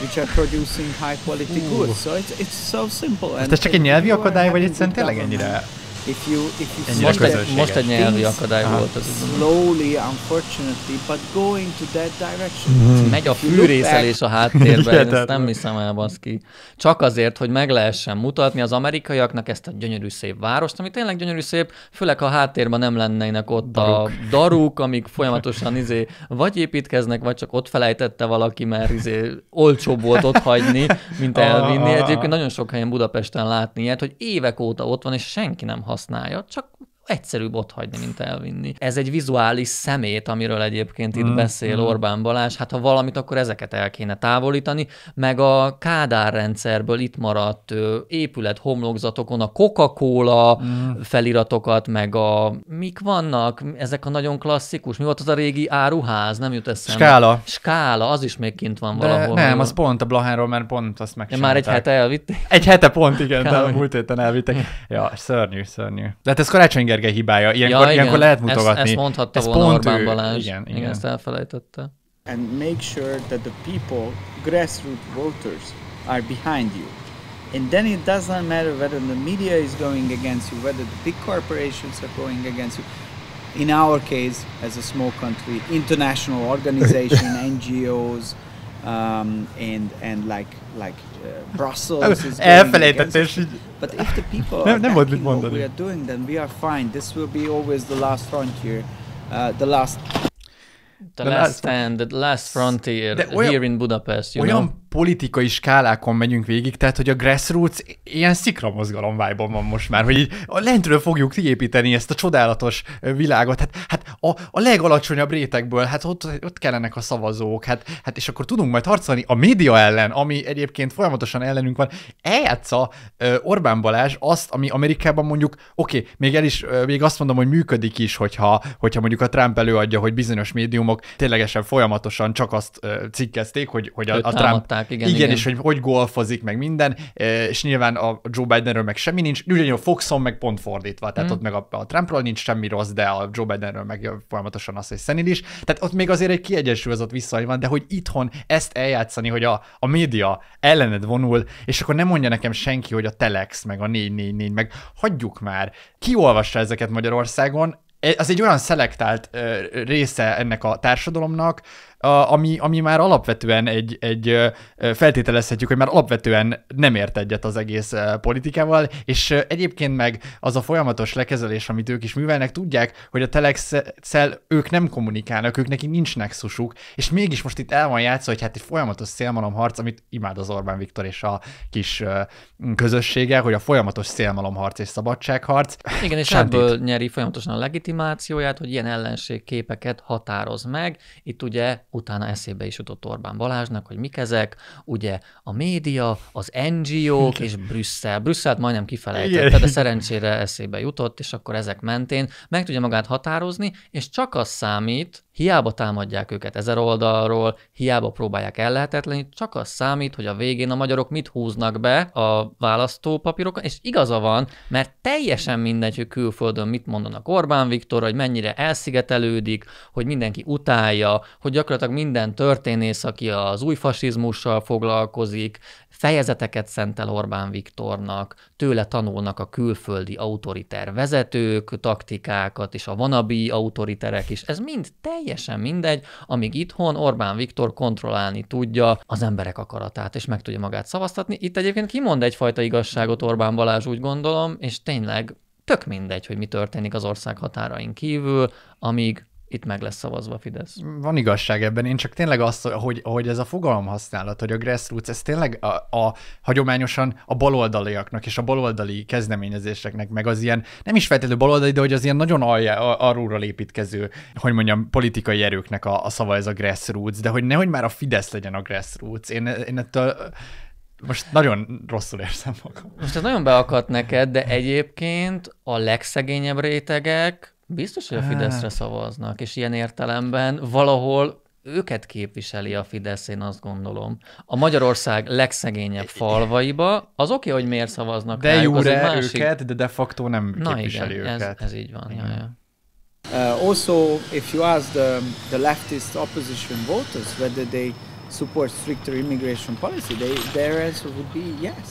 Which are producing high quality goods. So it's, it's so simple. Ez csak egy nyelvi akadály, vagy egyszerűen tényleg ennyire If you, if you most, egy, most egy nyelvi akadály ah. volt az. Slowly, unfortunately, but going to that direction. Mm. Megy a fűrészelés a háttérben, én [LAUGHS] ezt nem hiszem el, baszki. Csak azért, hogy meg lehessen mutatni az amerikaiaknak ezt a gyönyörű szép várost, ami tényleg gyönyörű szép, főleg ha a háttérben nem lennének ott daruk. a daruk, amik folyamatosan izé vagy építkeznek, vagy csak ott felejtette valaki, mert izé olcsóbb volt ott hagyni, mint elvinni. Egyébként nagyon sok helyen Budapesten látni ilyet, hogy évek óta ott van, és senki nem használ használja, csak egyszerűbb ott hagyni, mint elvinni. Ez egy vizuális szemét, amiről egyébként itt mm, beszél mm. Orbán Balázs, hát ha valamit, akkor ezeket el kéne távolítani, meg a Kádár rendszerből itt maradt ö, épület homlokzatokon a Coca-Cola mm. feliratokat, meg a mik vannak, ezek a nagyon klasszikus, mi volt az a régi áruház, nem jut eszembe. Skála. Skála, az is még kint van De valahol. Nem, az pont a Blaháról, mert pont azt meg. Már egy hete elvitték. Egy hete pont, igen, de múlt héten elvitték. [LAUGHS] Ja, szörnyű, szörnyű. De hát ez Karácsony Gergely hibája. Ilyenkor, ja, igen. ilyenkor lehet mutogatni. Ezt, ezt mondhatta Ez volna pont Orbán ő. Balázs. Igen, igen. igen, ezt elfelejtette. And make sure that the people, grassroots voters, are behind you. And then it doesn't matter whether the media is going against you, whether the big corporations are going against you. In our case, as a small country, international organization, [LAUGHS] NGOs, um, and and like like Uh, Brussels is Elfelejtett, és így... But if the people nem, nem volt mit mondani. What we are doing, then we are fine. This will be always the last frontier. Uh, the last... The, the last stand, the last frontier, here in Budapest, you olyan know? politikai skálákon megyünk végig, tehát hogy a grassroots ilyen mozgalom vibe van most már, hogy így a lentről fogjuk kiépíteni ezt a csodálatos világot, hát, hát a, a legalacsonyabb rétegből, hát ott, ott kellenek a szavazók, hát, hát és akkor tudunk majd harcolni a média ellen, ami egyébként folyamatosan ellenünk van. Eljátsza Orbán Balázs azt, ami Amerikában mondjuk, oké, okay, még el is, még azt mondom, hogy működik is, hogyha, hogyha mondjuk a Trump előadja, hogy bizonyos médiumok ténylegesen folyamatosan csak azt cikkezték, hogy, hogy a, a Trump Hívták, igen, igen, igen. és hogy hogy golfozik, meg minden, e, és nyilván a Joe Bidenről meg semmi nincs, ugyanilyen a Foxon meg pont fordítva, tehát mm. ott meg a, a Trumpról nincs semmi rossz, de a Joe Bidenről meg folyamatosan az, hogy is. tehát ott még azért egy kiegyensúlyozott viszony van, de hogy itthon ezt eljátszani, hogy a, a média ellened vonul, és akkor nem mondja nekem senki, hogy a Telex, meg a 444, meg hagyjuk már, kiolvassa ezeket Magyarországon, e, az egy olyan szelektált e, része ennek a társadalomnak, ami, ami már alapvetően egy, egy feltételezhetjük, hogy már alapvetően nem ért egyet az egész politikával, és egyébként meg az a folyamatos lekezelés, amit ők is művelnek, tudják, hogy a Telexel ők nem kommunikálnak, ők neki nincs nexusuk, és mégis most itt el van játszva, hogy hát egy folyamatos szélmalomharc, amit imád az Orbán Viktor és a kis közössége, hogy a folyamatos szélmalomharc és szabadságharc. Igen, és ebből nyeri folyamatosan a legitimációját, hogy ilyen képeket határoz meg. Itt ugye utána eszébe is jutott Orbán Balázsnak, hogy mik ezek, ugye a média, az NGO-k és Brüsszel. Brüsszelt majdnem kifelejtette, de szerencsére eszébe jutott, és akkor ezek mentén meg tudja magát határozni, és csak az számít, hiába támadják őket ezer oldalról, hiába próbálják ellehetetleníteni, csak az számít, hogy a végén a magyarok mit húznak be a választópapírokon, és igaza van, mert teljesen mindegy, hogy külföldön mit mondanak Orbán Viktor, hogy mennyire elszigetelődik, hogy mindenki utálja, hogy gyakorlatilag gyakorlatilag minden történész, aki az új fasizmussal foglalkozik, fejezeteket szentel Orbán Viktornak, tőle tanulnak a külföldi autoriter vezetők, taktikákat, és a vanabi autoriterek is. Ez mind teljesen mindegy, amíg itthon Orbán Viktor kontrollálni tudja az emberek akaratát, és meg tudja magát szavaztatni. Itt egyébként kimond egyfajta igazságot Orbán Balázs, úgy gondolom, és tényleg tök mindegy, hogy mi történik az ország határain kívül, amíg itt meg lesz szavazva a Fidesz. Van igazság ebben, én csak tényleg azt, hogy, hogy ez a fogalom hogy a grassroots, ez tényleg a, a hagyományosan a baloldaliaknak és a baloldali kezdeményezéseknek, meg az ilyen, nem is feltétlenül baloldali, de hogy az ilyen nagyon alja, arról építkező, hogy mondjam, politikai erőknek a, a szava ez a grassroots, de hogy nehogy már a Fidesz legyen a grassroots. Én, én ettől most nagyon rosszul érzem magam. Most ez nagyon beakadt neked, de egyébként a legszegényebb rétegek Biztos, hogy a Fideszre szavaznak, és ilyen értelemben valahol őket képviseli a Fidesz, én azt gondolom. A Magyarország legszegényebb falvaiba, az oké, okay, hogy miért szavaznak De rájuk, másik... őket, de de facto nem Na képviseli igen, őket. Ez, ez így van. Igen. Ja, ja. Uh, also, if you ask the, the leftist opposition voters whether they support stricter immigration policy, they, their answer would be yes.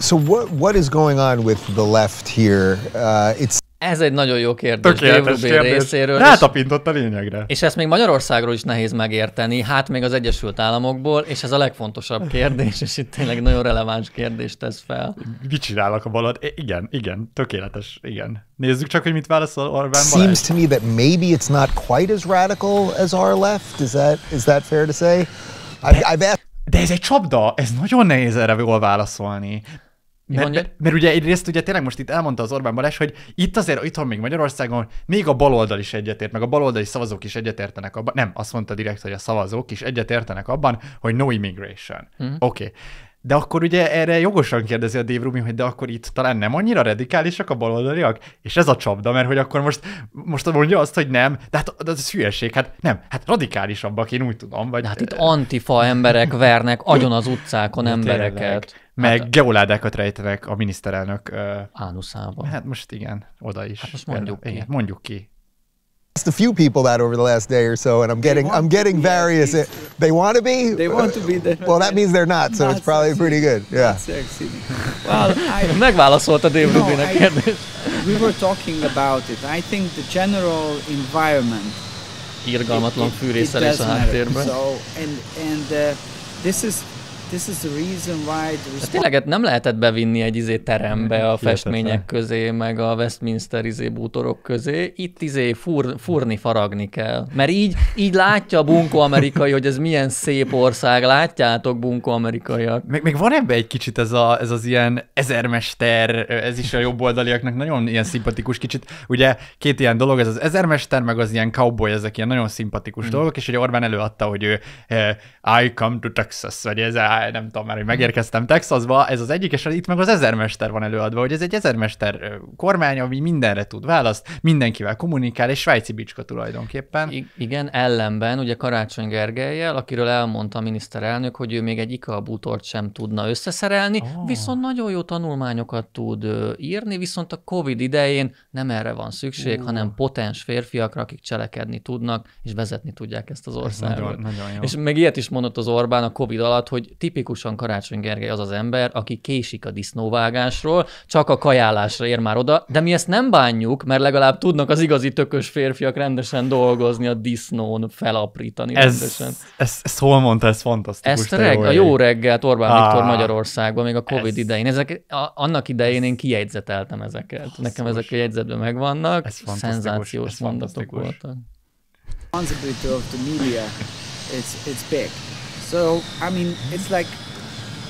So what what is going on with the left here? Uh, it's ez egy nagyon jó kérdés Tökéletes kérdés. részéről. Rátapintott hát a lényegre. És ezt még Magyarországról is nehéz megérteni, hát még az Egyesült Államokból, és ez a legfontosabb kérdés, és itt tényleg nagyon releváns kérdést tesz fel. Mit csinálnak a balad? Igen, igen, tökéletes, igen. Nézzük csak, hogy mit válaszol Orbán Balázs. Seems to me that maybe it's not quite as radical as our left. Is that, is that fair to say? I've, I've asked... De ez egy csapda, ez nagyon nehéz erre jól válaszolni. Mert, mert, mert ugye egyrészt ugye tényleg most itt elmondta az Orbán Balázs, hogy itt azért itthon még Magyarországon még a baloldal is egyetért, meg a baloldali szavazók is egyetértenek abban, nem, azt mondta direkt, hogy a szavazók is egyetértenek abban, hogy no immigration. Hmm. Oké. Okay. De akkor ugye erre jogosan kérdezi a Dave Rubin, hogy de akkor itt talán nem annyira radikálisak a baloldaliak? És ez a csapda, mert hogy akkor most, most mondja azt, hogy nem, de hát de ez hülyeség, hát nem, hát radikálisabbak, én úgy tudom. Vagy... Hát itt antifa emberek vernek agyon az utcákon embereket. Tényleg meg hát, geoládákat rejtenek a miniszterelnök. Ánuszába. Hát most igen, oda is. Hát most mondjuk ki. Igen, mondjuk ki. Just a few people that over the last day or so, and I'm getting I'm getting various. It, they want to be. They want to be there. Well, that means they're not, so not it's probably sexy. pretty good. Yeah. Well, [LAUGHS] Megválaszolta Dave no, Rubin a kérdést. We were talking about it. I think the general environment. Irgalmatlan fűrészelés a háttérben. So and and uh, this is This hát Tényleg hát nem lehetett bevinni egy izé terembe a festmények közé, meg a Westminster izé bútorok közé. Itt izé fur, furni, faragni kell. Mert így, így látja a bunkó amerikai, hogy ez milyen szép ország. Látjátok, bunkó amerikaiak. Meg, meg van ebbe egy kicsit ez, a, ez az ilyen ezermester, ez is a jobboldaliaknak nagyon ilyen szimpatikus kicsit. Ugye két ilyen dolog, ez az ezermester, meg az ilyen cowboy, ezek ilyen nagyon szimpatikus mm. dolgok, és hogy Orbán előadta, hogy ő eh, I come to Texas, vagy ez a már nem tudom már, hogy megérkeztem Texasba, ez az egyik, és itt meg az ezermester van előadva, hogy ez egy ezermester kormány, ami mindenre tud választ, mindenkivel kommunikál, és svájci bicska tulajdonképpen. I- igen, ellenben ugye Karácsony Gergelyel, akiről elmondta a miniszterelnök, hogy ő még egy IKA bútort sem tudna összeszerelni, oh. viszont nagyon jó tanulmányokat tud írni, viszont a COVID idején nem erre van szükség, uh. hanem potens férfiakra, akik cselekedni tudnak, és vezetni tudják ezt az országot. Ez nagyon, nagyon jó. És meg ilyet is mondott az Orbán a COVID alatt, hogy ti tipikusan Karácsony Gergely az az ember, aki késik a disznóvágásról, csak a kajálásra ér már oda, de mi ezt nem bánjuk, mert legalább tudnak az igazi tökös férfiak rendesen dolgozni a disznón, felaprítani ez, rendesen. Ez, ez hol mondta, ez fantasztikus. Ezt reg, a jó reggel Orbán ah, Viktor Magyarországban, még a Covid ez... idején. Ezek, a, annak idején én kijegyzeteltem ezeket. Basszus. Nekem ezek a jegyzetben megvannak. Ez Szenzációs ez mondatok voltak. It's, it's big. So, I mean, it's like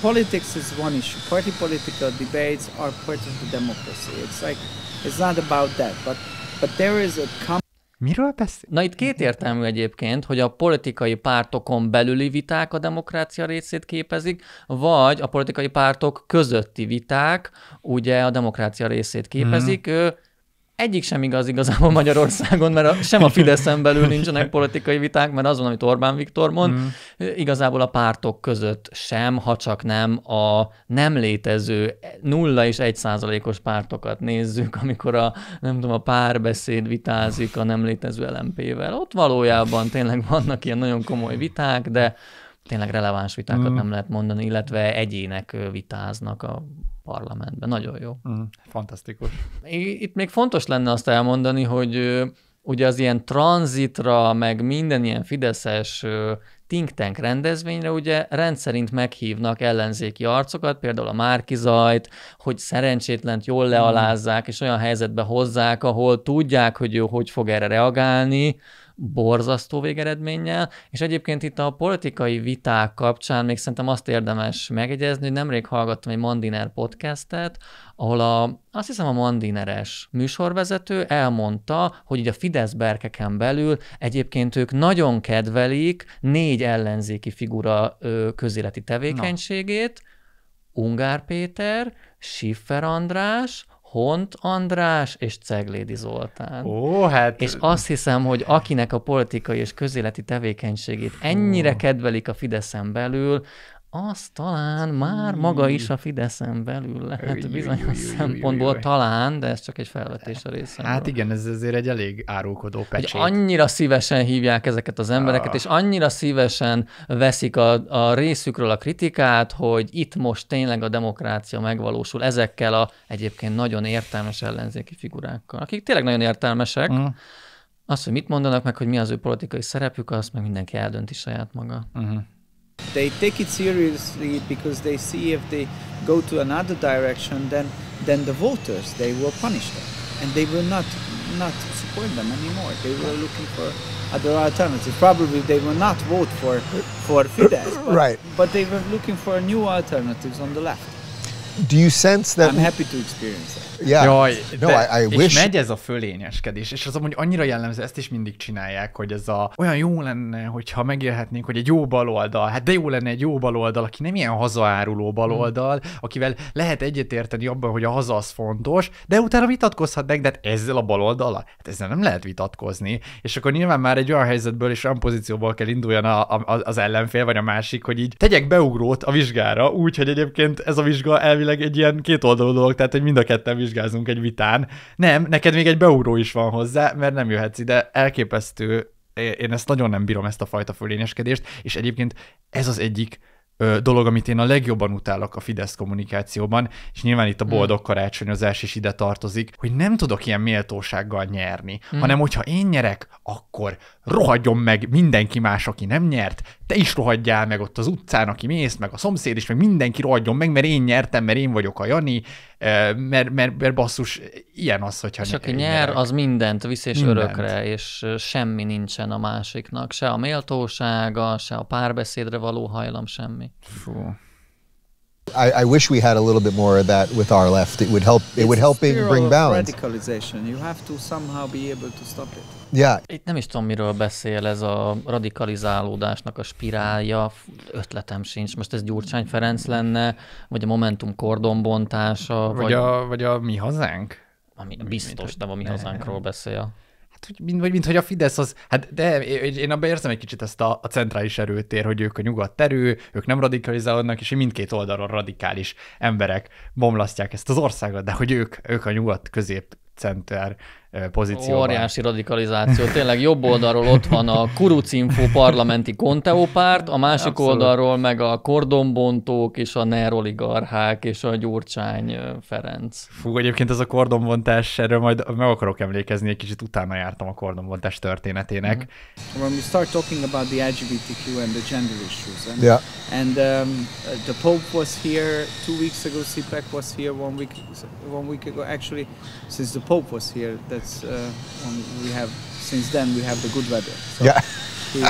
politics is one issue. Party political debates are part of the democracy. It's like, it's not about that, but, but there is a common Miről beszél? Na itt két értelmű egyébként, hogy a politikai pártokon belüli viták a demokrácia részét képezik, vagy a politikai pártok közötti viták ugye a demokrácia részét képezik. Mm. Egyik sem igaz igazából [LAUGHS] Magyarországon, mert a, sem a Fideszen belül nincsenek politikai viták, mert azon, amit Orbán Viktor mond, mm. igazából a pártok között sem, ha csak nem a nem létező nulla és egy százalékos pártokat nézzük, amikor a, nem tudom, a párbeszéd vitázik a nem létező LMP-vel. Ott valójában tényleg vannak ilyen nagyon komoly viták, de tényleg releváns vitákat mm. nem lehet mondani, illetve egyének vitáznak a parlamentben. Nagyon jó. Mm. Fantasztikus. Itt még fontos lenne azt elmondani, hogy ugye az ilyen tranzitra, meg minden ilyen fideszes think tank rendezvényre ugye rendszerint meghívnak ellenzéki arcokat, például a Márkizajt, hogy szerencsétlent jól lealázzák, mm. és olyan helyzetbe hozzák, ahol tudják, hogy ő hogy fog erre reagálni, borzasztó végeredménnyel, és egyébként itt a politikai viták kapcsán még szerintem azt érdemes megjegyezni, hogy nemrég hallgattam egy Mandiner podcastet, ahol a, azt hiszem a Mandineres műsorvezető elmondta, hogy így a Fidesz berkeken belül egyébként ők nagyon kedvelik négy ellenzéki figura közéleti tevékenységét, Na. Ungár Péter, Siffer András, Hont András és Ceglédi Zoltán. Ó, hát... És azt hiszem, hogy akinek a politikai és közéleti tevékenységét ennyire kedvelik a Fideszen belül, az talán már hmm. maga is a Fideszen belül lehet bizonyos szempontból talán, de ez csak egy felvetés a részemről. Hát igen, ez azért egy elég árulkodó pecsét. Hogy annyira szívesen hívják ezeket az embereket, ah. és annyira szívesen veszik a, a részükről a kritikát, hogy itt most tényleg a demokrácia megvalósul ezekkel a egyébként nagyon értelmes ellenzéki figurákkal, akik tényleg nagyon értelmesek. Mm. Azt, hogy mit mondanak meg, hogy mi az ő politikai szerepük, azt meg mindenki eldönti saját maga. Uh-huh. They take it seriously because they see if they go to another direction, then then the voters they will punish them, and they will not not support them anymore. They were looking for other alternatives. Probably they will not vote for for Fidesz, [COUGHS] but, right? But they were looking for new alternatives on the left. Do you sense that? I'm happy to experience that. Yeah. Jaj, no, I, I és wish. megy ez a fölényeskedés, és az hogy annyira jellemző, ezt is mindig csinálják, hogy ez a olyan jó lenne, hogyha megélhetnénk, hogy egy jó baloldal, hát de jó lenne egy jó baloldal, aki nem ilyen hazaáruló baloldal, akivel lehet egyetérteni abban, hogy a haza az fontos, de utána vitatkozhatnak, de hát ezzel a baloldal, hát ezzel nem lehet vitatkozni, és akkor nyilván már egy olyan helyzetből és olyan pozícióból kell induljon a, a, az ellenfél vagy a másik, hogy így tegyek beugrót a vizsgára, úgyhogy egyébként ez a vizsga elvileg egy ilyen kétoldalú dolog, tehát hogy mind a ketten vizsgál vizsgázunk egy vitán. Nem, neked még egy beúró is van hozzá, mert nem jöhetsz ide. Elképesztő. Én ezt nagyon nem bírom, ezt a fajta fölényeskedést, és egyébként ez az egyik dolog, amit én a legjobban utálok a Fidesz kommunikációban, és nyilván itt a hmm. boldog karácsonyozás is ide tartozik, hogy nem tudok ilyen méltósággal nyerni, mm. hanem hogyha én nyerek, akkor rohadjon meg mindenki más, aki nem nyert, te is rohadjál meg ott az utcán, aki mész, meg a szomszéd is, meg mindenki rohadjon meg, mert én nyertem, mert én vagyok a Jani, mert, mert, mert basszus, ilyen az, hogyha... És aki nyer, az mindent visz és mindent. örökre, és semmi nincsen a másiknak. Se a méltósága, se a párbeszédre való hajlam, semmi. Fú. I, I wish we had a little bit more of that with our left. It would help. It It's would help bring balance. radicalization. You have to somehow be able to stop it. Yeah. Itt nem is tudom, miről beszél ez a radikalizálódásnak a spirálja, ötletem sincs. Most ez Gyurcsány Ferenc lenne, vagy a Momentum kordonbontása. Vagy, vagy... A, vagy a mi hazánk? ami biztos, nem mi hazánkról beszél. Hát, hogy, mint, vagy mint hogy a Fidesz az, hát de én abban érzem egy kicsit ezt a, a centrális erőtér, hogy ők a nyugat terő, ők nem radikalizálódnak, és mindkét oldalról radikális emberek bomlasztják ezt az országot, de hogy ők, ők a nyugat közép center pozícióban. Óriási radikalizáció. Tényleg jobb oldalról ott van a kurucinfo parlamenti konteópárt, a másik Abszolút. oldalról meg a kordonbontók és a neroligarchák és a Gyurcsány Ferenc. Fú, egyébként ez a kordonbontás, erről majd meg akarok emlékezni, egy kicsit utána jártam a kordonbontás történetének. Mm-hmm. When we start talking about the LGBTQ and the gender issues, and, yeah. and um, uh, the Pope was here two weeks ago, CPEC was here one week, one week ago, actually, since the Pope was here, that it's uh, we have since then we have the good weather. So yeah.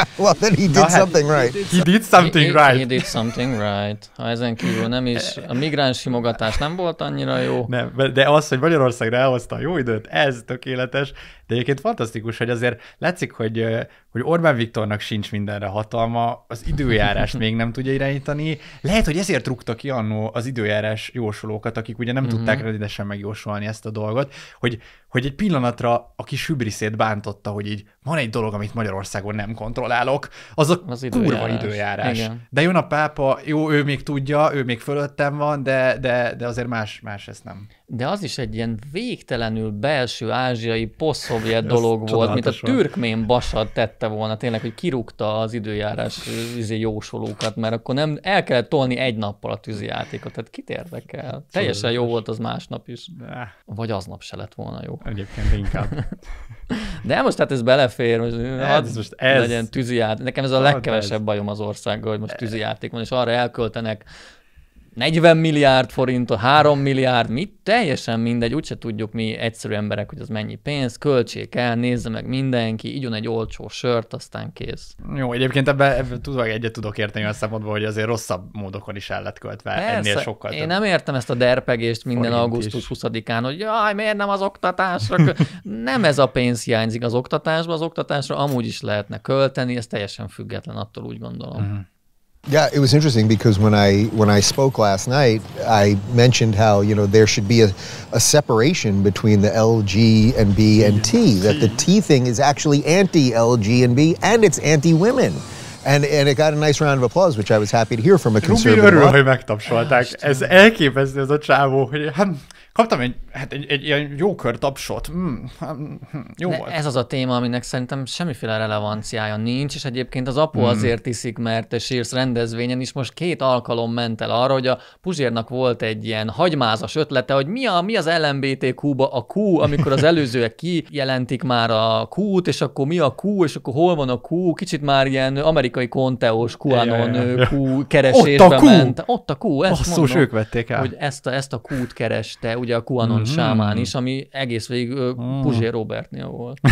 [LAUGHS] well, then he did something right. He did something he, right. He did something right. Ha ezen kívül nem is, a migráns simogatás nem volt annyira jó. Nem, de az, hogy Magyarországra elhozta a jó időt, ez tökéletes. De egyébként fantasztikus, hogy azért látszik, hogy hogy Orbán Viktornak sincs mindenre hatalma, az időjárást [LAUGHS] még nem tudja irányítani. Lehet, hogy ezért rúgta ki annó az időjárás jósolókat, akik ugye nem mm-hmm. tudták rendesen megjósolni ezt a dolgot, hogy, hogy egy pillanatra a kis hübriszét bántotta, hogy így van egy dolog, amit Magyarországon nem kontrollálok, az a az időjárás. kurva időjárás. Igen. De jön a pápa, jó, ő még tudja, ő még fölöttem van, de, de, de azért más, más ezt nem de az is egy ilyen végtelenül belső ázsiai poszovjet dolog volt, mint a türkmén basad tette volna tényleg, hogy kirúgta az időjárás izé, jósolókat, mert akkor nem el kellett tolni egy nappal a tűzijátékot, tehát kit érdekel? Teljesen jó volt az másnap is. Vagy aznap se lett volna jó. Egyébként inkább. [LAUGHS] De most hát ez belefér, most, ez, most ez... legyen tűzijáték. Nekem ez a legkevesebb bajom az országgal, hogy most e- tűzijáték van, és arra elköltenek 40 milliárd forint, 3 milliárd, mit, teljesen mindegy, úgyse tudjuk mi egyszerű emberek, hogy az mennyi pénz, költsék el, nézze meg mindenki, igyon egy olcsó sört, aztán kész. Jó, egyébként ebben ebbe tudok, egyet tudok érteni a szempontból, hogy azért rosszabb módokon is el lett költve, Persze, ennél sokkal Én több. nem értem ezt a derpegést minden forint augusztus 20-án, hogy jaj, miért nem az oktatásra? [LAUGHS] nem ez a pénz hiányzik az oktatásba, az oktatásra amúgy is lehetne költeni, ez teljesen független attól úgy gondolom. Uh-huh. Yeah, it was interesting because when I when I spoke last night, I mentioned how you know there should be a, a separation between the LG and B and T. That the T thing is actually anti LG and B, and it's anti women. And, and it got a nice round of applause, which I was happy to hear from a conservative. Rubin kaptam egy, hát egy, egy ilyen jókör tapsot. Mm, jó volt. Ez az a téma, aminek szerintem semmiféle relevanciája nincs, és egyébként az apu mm. azért iszik, mert sírsz rendezvényen is most két alkalom ment el arra, hogy a Puzsérnak volt egy ilyen hagymázas ötlete, hogy mi, a, mi az LMBTQ-ba a Q, amikor az előzőek [LAUGHS] kijelentik már a Q-t, és akkor mi a Q, és akkor hol van a Q, kicsit már ilyen amerikai konteós QAnon ja, ja, ja. Q keresésbe Ott a Q! ment. Ott a Q, ezt Basszus, mondom, ők vették el. Hogy ezt a, ezt a Q-t kereste, ugye a QAnon mm-hmm. sámán is, ami egész végig mm. Ah. Puzsé Robertnél volt. [LAUGHS]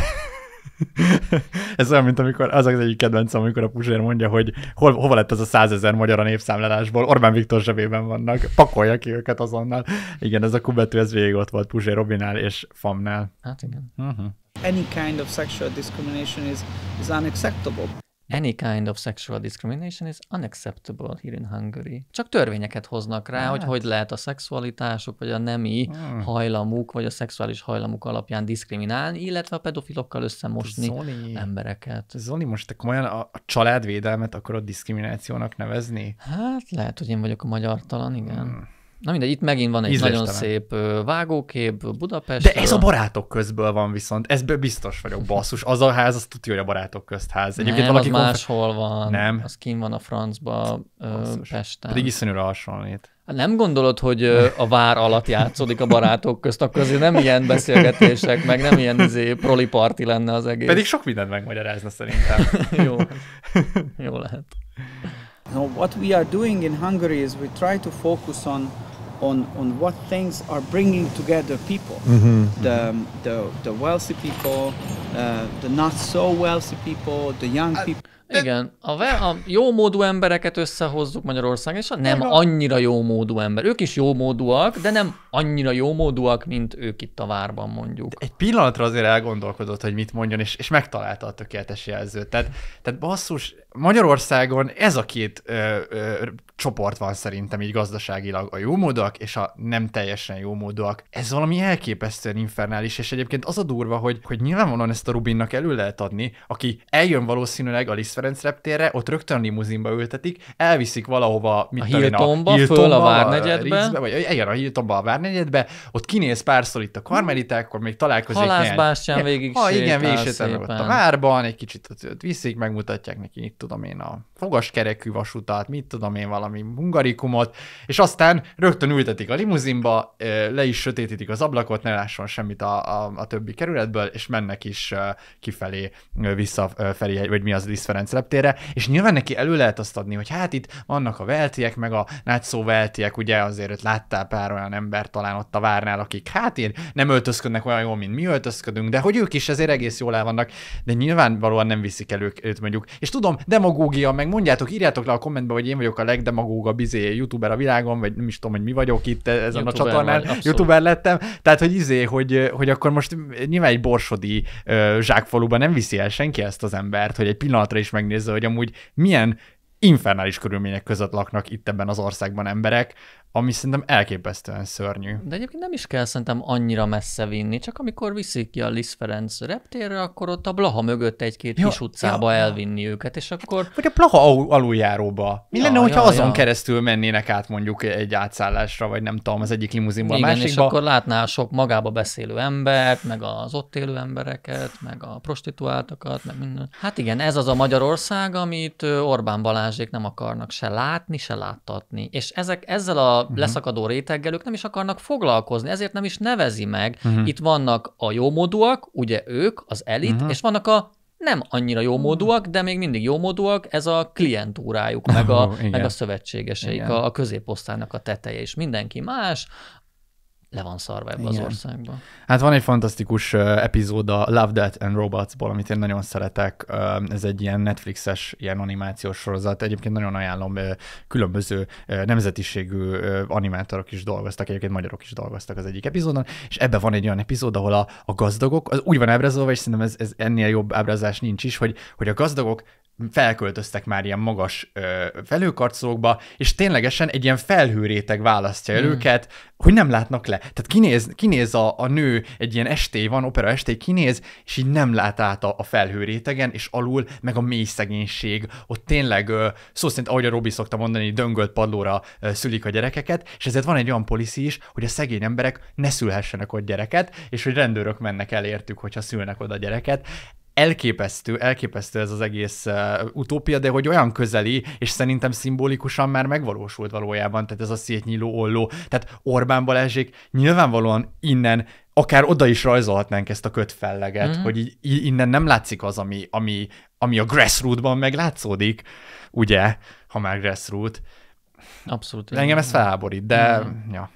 Ez olyan, mint amikor az az egyik kedvencem, amikor a Puzsér mondja, hogy hol, hova lett ez a százezer magyar a népszámlálásból, Orbán Viktor zsebében vannak, pakolja ki őket azonnal. Igen, ez a kubetű, ez végig ott volt Puzsér Robinál és Famnál. Hát igen. Uh-huh. Any kind of sexual discrimination is, is unacceptable. Any kind of sexual discrimination is unacceptable here in Hungary. Csak törvényeket hoznak rá, hát. hogy hogy lehet a szexualitásuk, vagy a nemi hmm. hajlamuk, vagy a szexuális hajlamuk alapján diszkriminálni, illetve a pedofilokkal összemosni Zoli. embereket. Zoli, most te komolyan a, a családvédelmet akarod diszkriminációnak nevezni? Hát lehet, hogy én vagyok a magyar talán, igen. Hmm. Na mindegy, itt megint van egy Ízlestelen. nagyon szép vágókép Budapest. De ez a barátok közből van viszont, ez biztos vagyok, basszus. Az a ház, az tudja, hogy a barátok közt ház. Egyébként nem, valaki az konf... máshol van, nem. az kim van a francba, basszus. Pesten. Pedig iszonyúra hasonlít. Hát nem gondolod, hogy a vár alatt játszódik a barátok közt, akkor azért nem ilyen beszélgetések, meg nem ilyen izé, proli party lenne az egész. Pedig sok mindent megmagyarázna szerintem. [LAUGHS] jó. Jó lehet. Now, what we are doing in Hungary is we try to focus on on, on what things are bringing together people mm-hmm. the, the, the wealthy people, uh, the not so wealthy people, the young people. De... Igen, a, ve- a jó módú embereket összehozzuk Magyarországon, és a nem Maga... annyira jó módú ember. Ők is jó módúak, de nem annyira jó módúak, mint ők itt a várban mondjuk. De egy pillanatra azért elgondolkodott, hogy mit mondjon, és, és megtalálta a tökéletes jelzőt. Tehát, tehát basszus, Magyarországon ez a két ö, ö, csoport van szerintem így gazdaságilag, a jó jómódúak és a nem teljesen jó jómódúak. Ez valami elképesztően infernális, és egyébként az a durva, hogy, hogy nyilvánvalóan ezt a Rubinnak elő lehet adni, aki eljön valószínűleg a Liszt Ferenc reptérre, ott rögtön a limuzinba ültetik, elviszik valahova, mint a Hiltonba, föl a Várnegyedbe. Rizbe, vagy igen, a Hiltonba, a Várnegyedbe, ott kinéz párszor itt a karmelitek, akkor még találkozik. Halászbástyán végig ha, igen, végig ott a várban, egy kicsit ott viszik, megmutatják neki, itt tudom én, a fogaskerekű vasutat, mit tudom én, valami hungarikumot, és aztán rögtön ültetik a limuzinba, le is sötétítik az ablakot, ne lásson semmit a, a, a többi kerületből, és mennek is kifelé vissza felé, vagy mi az Liszt Ferenc reptére, és nyilván neki elő lehet azt adni, hogy hát itt vannak a veltiek, meg a nátszó veltiek, ugye azért ott láttál pár olyan ember talán ott a várnál, akik hát én nem öltözködnek olyan jól, mint mi öltözködünk, de hogy ők is azért egész jól el vannak, de nyilvánvalóan nem viszik elő őt mondjuk. És tudom, demagógia, meg mondjátok, írjátok le a kommentbe, hogy én vagyok a legdemagógabb izé youtuber a világon, vagy nem is tudom, hogy mi vagyok itt ezen YouTuber a csatornán, vagy, youtuber lettem, tehát hogy izé, hogy, hogy akkor most nyilván egy borsodi zsákfaluban nem viszi el senki ezt az embert, hogy egy pillanatra is megnézze, hogy amúgy milyen infernális körülmények között laknak itt ebben az országban emberek, ami szerintem elképesztően szörnyű. De egyébként nem is kell szerintem annyira messze vinni, csak amikor viszik ki a Liszt Ferenc reptérre, akkor ott a Blaha mögött egy-két ja, kis utcába ja, elvinni őket, és akkor... Vagy a Blaha aluljáróba. Mi ja, lenne, hogyha ja, azon keresztül mennének át mondjuk egy átszállásra, vagy nem tudom, az egyik limuzinban Igen, a másikba. és akkor látná sok magába beszélő embert, meg az ott élő embereket, meg a prostituáltakat, meg minden. Hát igen, ez az a Magyarország, amit Orbán Balázsék nem akarnak se látni, se láttatni. És ezek ezzel a uh-huh. leszakadó réteggel ők nem is akarnak foglalkozni, ezért nem is nevezi meg. Uh-huh. Itt vannak a jómódúak, ugye ők, az elit, uh-huh. és vannak a nem annyira jómódúak, de még mindig jómódúak, ez a klientúrájuk, meg a, oh, meg a szövetségeseik, igen. a, a középosztálynak a teteje, és mindenki más, le van szarva ebbe Igen. az országba. Hát van egy fantasztikus epizód a Love, Death and Robotsból, amit én nagyon szeretek. Ez egy ilyen Netflixes, ilyen animációs sorozat. Egyébként nagyon ajánlom, különböző nemzetiségű animátorok is dolgoztak, egyébként magyarok is dolgoztak az egyik epizódon, és ebben van egy olyan epizód, ahol a, a gazdagok, az úgy van ábrázolva, és szerintem ez, ez ennél jobb ábrázás nincs is, hogy, hogy a gazdagok felköltöztek már ilyen magas ö, felőkarcolókba, és ténylegesen egy ilyen felhőréteg választja el mm. őket, hogy nem látnak le. Tehát kinéz, kinéz a, a nő, egy ilyen esté van, opera esté, kinéz, és így nem lát át a, a felhőrétegen, és alul meg a mély szegénység. Ott tényleg, ö, szó szerint, ahogy a Robi szokta mondani, döngölt padlóra ö, szülik a gyerekeket, és ezért van egy olyan policy is, hogy a szegény emberek ne szülhessenek ott gyereket, és hogy rendőrök mennek elértük, hogyha szülnek oda gyereket elképesztő, elképesztő ez az egész uh, utópia, de hogy olyan közeli, és szerintem szimbolikusan már megvalósult valójában, tehát ez a szétnyíló olló. Tehát Orbán Balázsék nyilvánvalóan innen akár oda is rajzolhatnánk ezt a kötfelleget, mm-hmm. hogy így, így, innen nem látszik az, ami, ami, ami a grassrootban meg látszódik, ugye, ha már grassroot. Abszolút. engem ez felháborít, de mm. ja.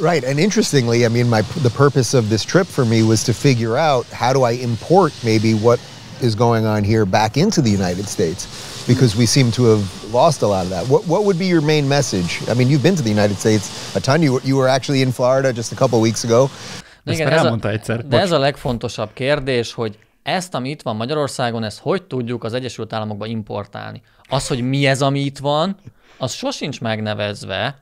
Right, and interestingly, I mean, my the purpose of this trip for me was to figure out how do I import maybe what is going on here back into the United States, because we seem to have lost a lot of that. What what would be your main message? I mean, you've been to the United States a ton. You you were actually in Florida just a couple weeks ago. De igen, ez a, egyszer. De ez a legfontosabb kérdés, hogy ezt, ami itt van Magyarországon, ezt hogy tudjuk az Egyesült Államokba importálni? Az, hogy mi ez, ami itt van, az sosincs megnevezve,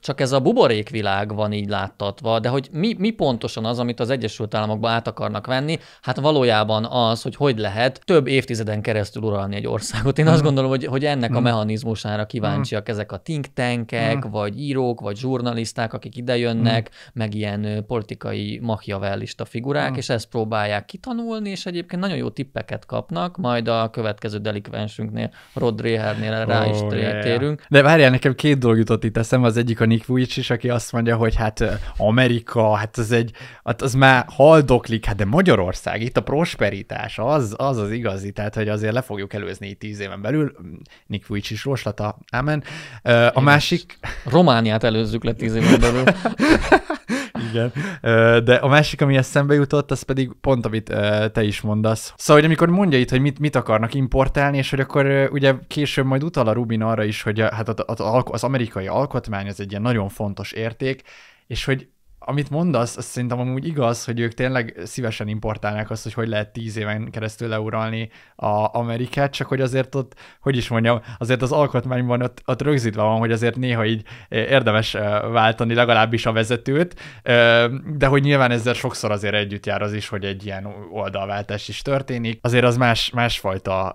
csak ez a buborékvilág van így láttatva, de hogy mi, mi pontosan az, amit az Egyesült államokban át akarnak venni, hát valójában az, hogy hogy lehet több évtizeden keresztül uralni egy országot. Én mm. azt gondolom, hogy, hogy ennek mm. a mechanizmusára kíváncsiak mm. ezek a think tankek, mm. vagy írók, vagy journalisták, akik idejönnek, mm. meg ilyen politikai machiavellista figurák, mm. és ezt próbálják kitanulni, és egyébként nagyon jó tippeket kapnak, majd a következő delikvensünknél, Rod Rehernél rá oh, is yeah. térünk. De várjál, nekem két dolog jutott itt eszembe, az egyik a Tony Vujic is, aki azt mondja, hogy hát Amerika, hát az egy, hát az már haldoklik, hát de Magyarország, itt a prosperitás, az az, az igazi, tehát hogy azért le fogjuk előzni itt tíz éven belül, Nick Vujic is roslata, ámen. A Én másik... Romániát előzzük le tíz éven belül. [LAUGHS] igen. De a másik, ami eszembe jutott, az pedig pont, amit te is mondasz. Szóval, hogy amikor mondja itt, hogy mit, mit akarnak importálni, és hogy akkor ugye később majd utal a Rubin arra is, hogy hát az amerikai alkotmány az egy ilyen nagyon fontos érték, és hogy amit mondasz, azt szerintem amúgy igaz, hogy ők tényleg szívesen importálnák azt, hogy hogy lehet tíz éven keresztül leuralni a Amerikát, csak hogy azért ott, hogy is mondjam, azért az alkotmányban ott, ott rögzítve van, hogy azért néha így eh, érdemes eh, váltani legalábbis a vezetőt, eh, de hogy nyilván ezzel sokszor azért együtt jár az is, hogy egy ilyen oldalváltás is történik. Azért az más, másfajta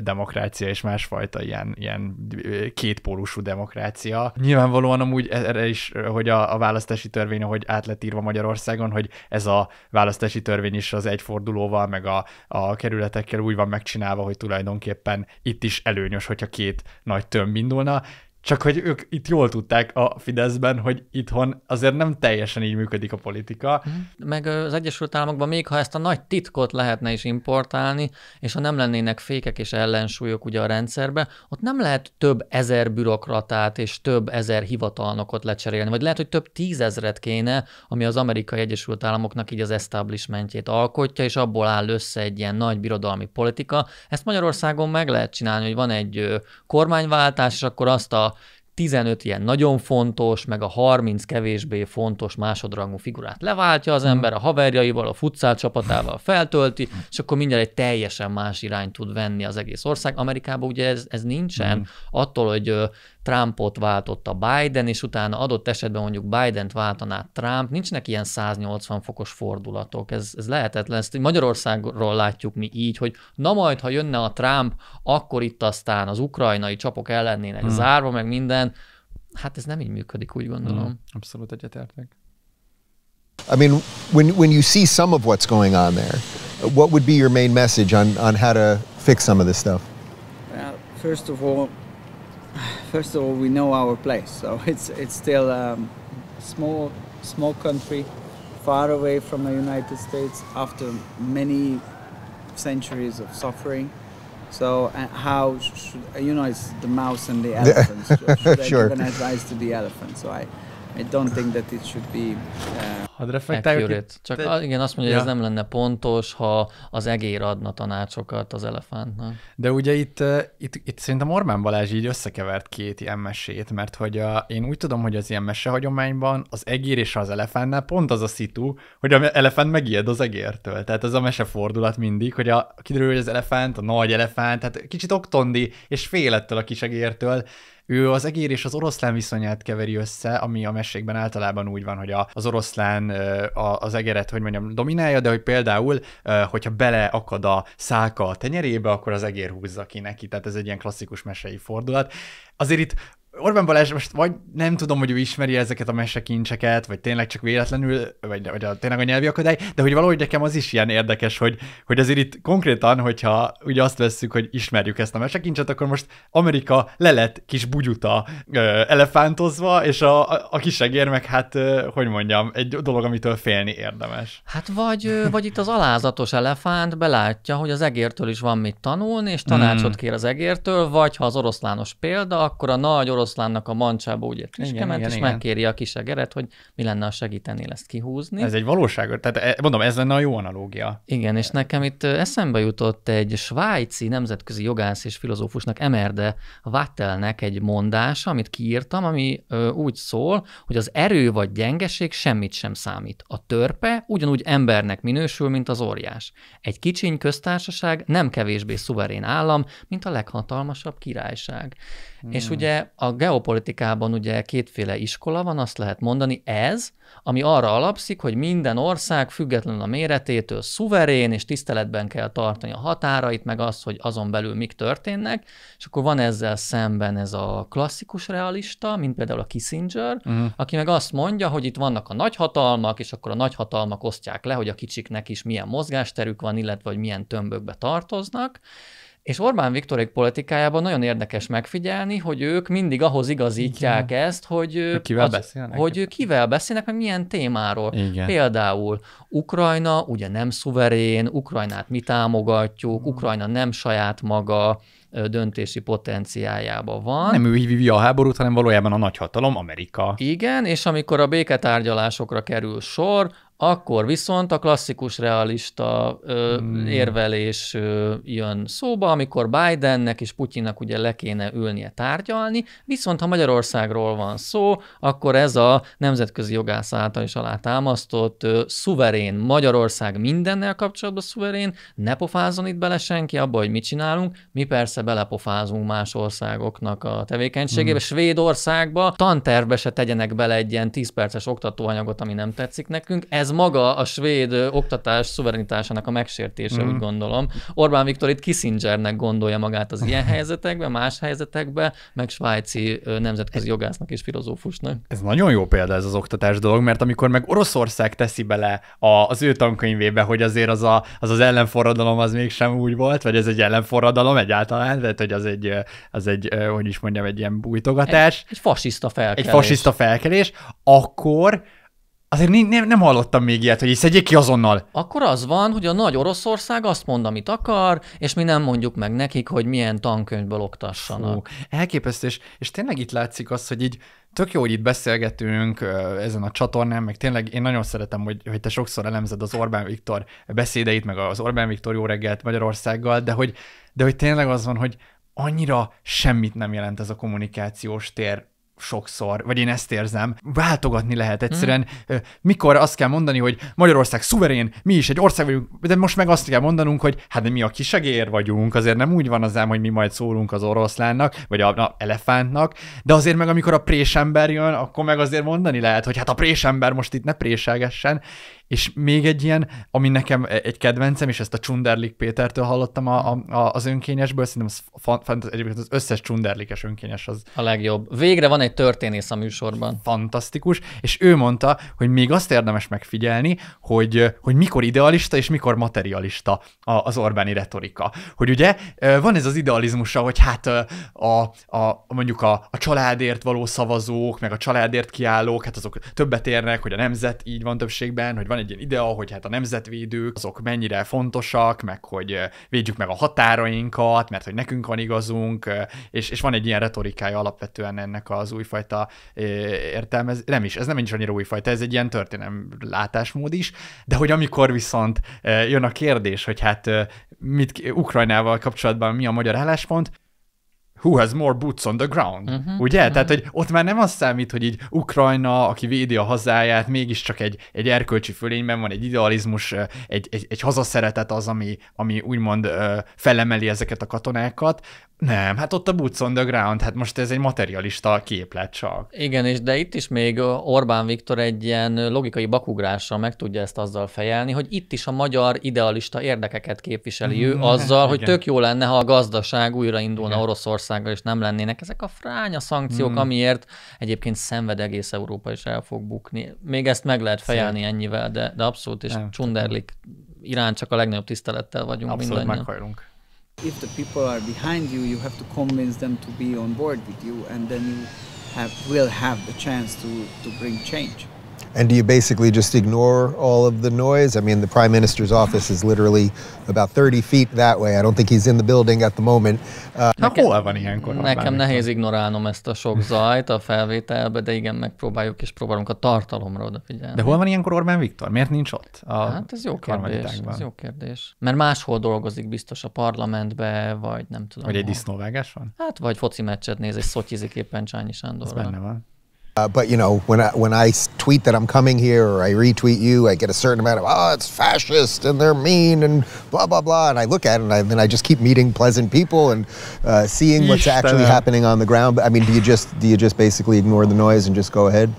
demokrácia és másfajta ilyen, ilyen kétpólusú demokrácia. Nyilvánvalóan amúgy erre is, hogy a, a választási törvény törvény, ahogy át lett írva Magyarországon, hogy ez a választási törvény is az egyfordulóval, meg a, a kerületekkel úgy van megcsinálva, hogy tulajdonképpen itt is előnyös, hogyha két nagy tömb indulna, csak hogy ők itt jól tudták a Fideszben, hogy itthon azért nem teljesen így működik a politika. Mhm. Meg az Egyesült Államokban még ha ezt a nagy titkot lehetne is importálni, és ha nem lennének fékek és ellensúlyok ugye a rendszerbe, ott nem lehet több ezer bürokratát és több ezer hivatalnokot lecserélni, vagy lehet, hogy több tízezret kéne, ami az amerikai Egyesült Államoknak így az establishmentjét alkotja, és abból áll össze egy ilyen nagy birodalmi politika. Ezt Magyarországon meg lehet csinálni, hogy van egy kormányváltás, és akkor azt a 15 ilyen nagyon fontos, meg a 30 kevésbé fontos másodrangú figurát leváltja az hmm. ember, a haverjaival, a futszál csapatával feltölti, és akkor mindjárt egy teljesen más irányt tud venni az egész ország. Amerikában ugye ez, ez nincsen. Hmm. Attól, hogy Trumpot váltotta Biden, és utána adott esetben mondjuk Biden-t váltaná Trump, nincsnek ilyen 180 fokos fordulatok, ez, ez lehetetlen. Ezt Magyarországról látjuk mi így, hogy na majd, ha jönne a Trump, akkor itt aztán az ukrajnai csapok ellenének hmm. zárva, meg minden. Hát ez nem így működik, úgy gondolom. Hmm. Abszolút egyetértek. I mean, when, when you see some of what's going on there, what would be your main message on, on how to fix some of this stuff? Well, uh, first of all, first of all, we know our place, so [LAUGHS] it's it's still a um, small small country, far away from the United States after many centuries of suffering. So uh, how should you know? It's the mouse and the elephant. should I [LAUGHS] sure. give an advice to the elephant? So I I don't think that it should be uh, Hadd accurate. itt. Csak de, igen, azt mondja, ja. hogy ez nem lenne pontos, ha az egér adna tanácsokat az elefántnak. De ugye itt, uh, itt, itt szerintem Orbán Balázs így összekevert két ilyen mesét, mert hogy a, én úgy tudom, hogy az ilyen mesehagyományban az egér és az elefántnál pont az a szitu, hogy az elefánt megijed az egértől. Tehát ez a mese fordulat mindig, hogy a, kiderül, hogy az elefánt, a nagy elefánt, tehát kicsit oktondi, és fél ettől a kis egértől, ő az egér és az oroszlán viszonyát keveri össze, ami a mesékben általában úgy van, hogy az oroszlán az egeret, hogy mondjam, dominálja, de hogy például, hogyha bele akad a szálka a tenyerébe, akkor az egér húzza ki neki. Tehát ez egy ilyen klasszikus mesei fordulat. Azért itt Orbán Balázs most vagy nem tudom, hogy ő ismeri ezeket a mesekincseket, vagy tényleg csak véletlenül, vagy, vagy a, tényleg a nyelvi akadály, de hogy valahogy nekem az is ilyen érdekes, hogy, hogy azért itt konkrétan, hogyha ugye azt vesszük, hogy ismerjük ezt a mesekincset, akkor most Amerika le lett kis bugyuta ö, elefántozva, és a, a, a kisegér meg hát, ö, hogy mondjam, egy dolog, amitől félni érdemes. Hát vagy, vagy itt az alázatos elefánt belátja, hogy az egértől is van mit tanulni, és tanácsot hmm. kér az egértől, vagy ha az oroszlános példa, akkor a nagy orosz oroszlánnak a mancsába úgy egy és igen. megkéri a kisegeret, hogy mi lenne, ha segítenél ezt kihúzni. Ez egy valóság, tehát e, mondom, ez lenne a jó analógia. Igen, és nekem itt eszembe jutott egy svájci nemzetközi jogász és filozófusnak, Emerde Vattelnek egy mondása, amit kiírtam, ami úgy szól, hogy az erő vagy gyengeség semmit sem számít. A törpe ugyanúgy embernek minősül, mint az óriás. Egy kicsiny köztársaság nem kevésbé szuverén állam, mint a leghatalmasabb királyság. Hmm. És ugye a geopolitikában ugye kétféle iskola van, azt lehet mondani, ez, ami arra alapszik, hogy minden ország függetlenül a méretétől szuverén, és tiszteletben kell tartani a határait, meg azt, hogy azon belül mik történnek, és akkor van ezzel szemben ez a klasszikus realista, mint például a Kissinger, hmm. aki meg azt mondja, hogy itt vannak a nagyhatalmak, és akkor a nagyhatalmak osztják le, hogy a kicsiknek is milyen mozgásterük van, illetve hogy milyen tömbökbe tartoznak, és Orbán Viktorék politikájában nagyon érdekes megfigyelni, hogy ők mindig ahhoz igazítják Igen. ezt, hogy kivel, az, beszélnek? hogy kivel beszélnek, meg milyen témáról. Igen. Például Ukrajna ugye nem szuverén, Ukrajnát mi támogatjuk, hmm. Ukrajna nem saját maga döntési potenciájába van. Nem ő hívja a háborút, hanem valójában a nagyhatalom, Amerika. Igen, és amikor a béketárgyalásokra kerül sor, akkor viszont a klasszikus realista ö, hmm. érvelés ö, jön szóba, amikor Bidennek és Putyinnak ugye le kéne ülnie tárgyalni, viszont ha Magyarországról van szó, akkor ez a nemzetközi jogász által is alátámasztott ö, szuverén, Magyarország mindennel kapcsolatban szuverén, ne pofázzon itt bele senki abba, hogy mit csinálunk, mi persze belepofázunk más országoknak a tevékenységébe, hmm. Svédországba tantervbe se tegyenek bele egy ilyen 10 perces oktatóanyagot, ami nem tetszik nekünk, ez ez maga a svéd oktatás szuverenitásának a megsértése, mm. úgy gondolom. Orbán Viktor itt Kissingernek gondolja magát az ilyen helyzetekben, más helyzetekben, meg svájci nemzetközi jogásznak és filozófusnak. Ez nagyon jó példa ez az oktatás dolog, mert amikor meg Oroszország teszi bele a, az ő tankönyvébe, hogy azért az, a, az az ellenforradalom az mégsem úgy volt, vagy ez egy ellenforradalom egyáltalán, tehát hogy az egy, az egy hogy is mondjam, egy ilyen bújtogatás. Egy, egy fasiszta felkelés. Egy fasiszta felkelés, akkor Azért nem, nem hallottam még ilyet, hogy így szedjék ki azonnal. Akkor az van, hogy a nagy Oroszország azt mond, amit akar, és mi nem mondjuk meg nekik, hogy milyen tankönyvből oktassanak. Fú, elképesztő, és, és tényleg itt látszik az, hogy így tök jó, hogy itt beszélgetünk ezen a csatornán, meg tényleg én nagyon szeretem, hogy, hogy te sokszor elemzed az Orbán Viktor beszédeit, meg az Orbán Viktor jó reggelt Magyarországgal, de hogy, de hogy tényleg az van, hogy annyira semmit nem jelent ez a kommunikációs tér sokszor, vagy én ezt érzem, váltogatni lehet egyszerűen. Mm. Mikor azt kell mondani, hogy Magyarország szuverén, mi is egy ország vagyunk, de most meg azt kell mondanunk, hogy hát de mi a kisegér vagyunk, azért nem úgy van az ám, hogy mi majd szólunk az oroszlánnak, vagy a na, elefántnak, de azért meg amikor a présember jön, akkor meg azért mondani lehet, hogy hát a présember most itt ne préselgessen, és még egy ilyen, ami nekem e- egy kedvencem, és ezt a Csunderlik Pétertől hallottam a, a, a, az önkényesből, szerintem az, fan, egyébként az összes Csunderlikes önkényes az. A legjobb. Végre van egy történész a műsorban. Fantasztikus, és ő mondta, hogy még azt érdemes megfigyelni, hogy, hogy mikor idealista és mikor materialista az Orbáni retorika. Hogy ugye van ez az idealizmusa, hogy hát a, a mondjuk a, a családért való szavazók, meg a családért kiállók, hát azok többet érnek, hogy a nemzet így van többségben, hogy van egy ilyen idea, hogy hát a nemzetvédők azok mennyire fontosak, meg hogy eh, védjük meg a határainkat, mert hogy nekünk van igazunk, eh, és, és van egy ilyen retorikája alapvetően ennek az újfajta eh, értelmez, nem is, ez nem is annyira újfajta, ez egy ilyen történelmi látásmód is, de hogy amikor viszont jön a kérdés, hogy hát mit Ukrajnával kapcsolatban mi a magyar álláspont, who has more boots on the ground, uh-huh, ugye? Uh-huh. Tehát, mhm. hogy ott már nem az számít, hogy így Ukrajna, aki védi a hazáját, mégiscsak egy, egy erkölcsi fölényben van, egy idealizmus, egy, egy, egy hazaszeretet az, ami, ami úgymond felemeli ezeket a katonákat, nem, hát ott a boots on the ground, hát most ez egy materialista képlet csak. Igen, és de itt is még Orbán Viktor egy ilyen logikai bakugrással meg tudja ezt azzal fejelni, hogy itt is a magyar idealista érdekeket képviseli ő mm, azzal, hát hogy Igen. tök jó lenne, ha a gazdaság újraindulna Igen. Oroszországgal, és nem lennének ezek a fránya szankciók, mm. amiért egyébként szenved egész Európa, is el fog bukni. Még ezt meg lehet fejelni ennyivel, de, de abszolút, és nem. csunderlik irán csak a legnagyobb tisztelettel vagyunk Abszolút mindannyian. meghajlunk. If the people are behind you, you have to convince them to be on board with you, and then you have, will have the chance to, to bring change. And do you basically just ignore all of the noise? I mean, the prime minister's office is literally about 30 feet that way. I don't think he's in the building at the moment. Uh, nekem, hol van ilyenkor? Nekem nehéz ignorálnom ezt a sok zajt a felvételbe, de igen, megpróbáljuk és próbálunk a tartalomra odafigyelni. De hol van ilyenkor Orbán Viktor? Miért nincs ott? A hát ez jó kérdés. Ez jó kérdés. Mert máshol dolgozik biztos a parlamentbe, vagy nem tudom. Vagy egy disznóvágás van? Hát, vagy foci meccset néz, és szotyizik éppen Csányi Sándorra. Ez benne van. Uh, but you know, when I when I tweet that I'm coming here or I retweet you, I get a certain amount of oh, it's fascist and they're mean and blah blah blah. And I look at it and I, then I just keep meeting pleasant people and uh, seeing what's Istenem. actually happening on the ground. I mean, do you just do you just basically ignore the noise and just go ahead?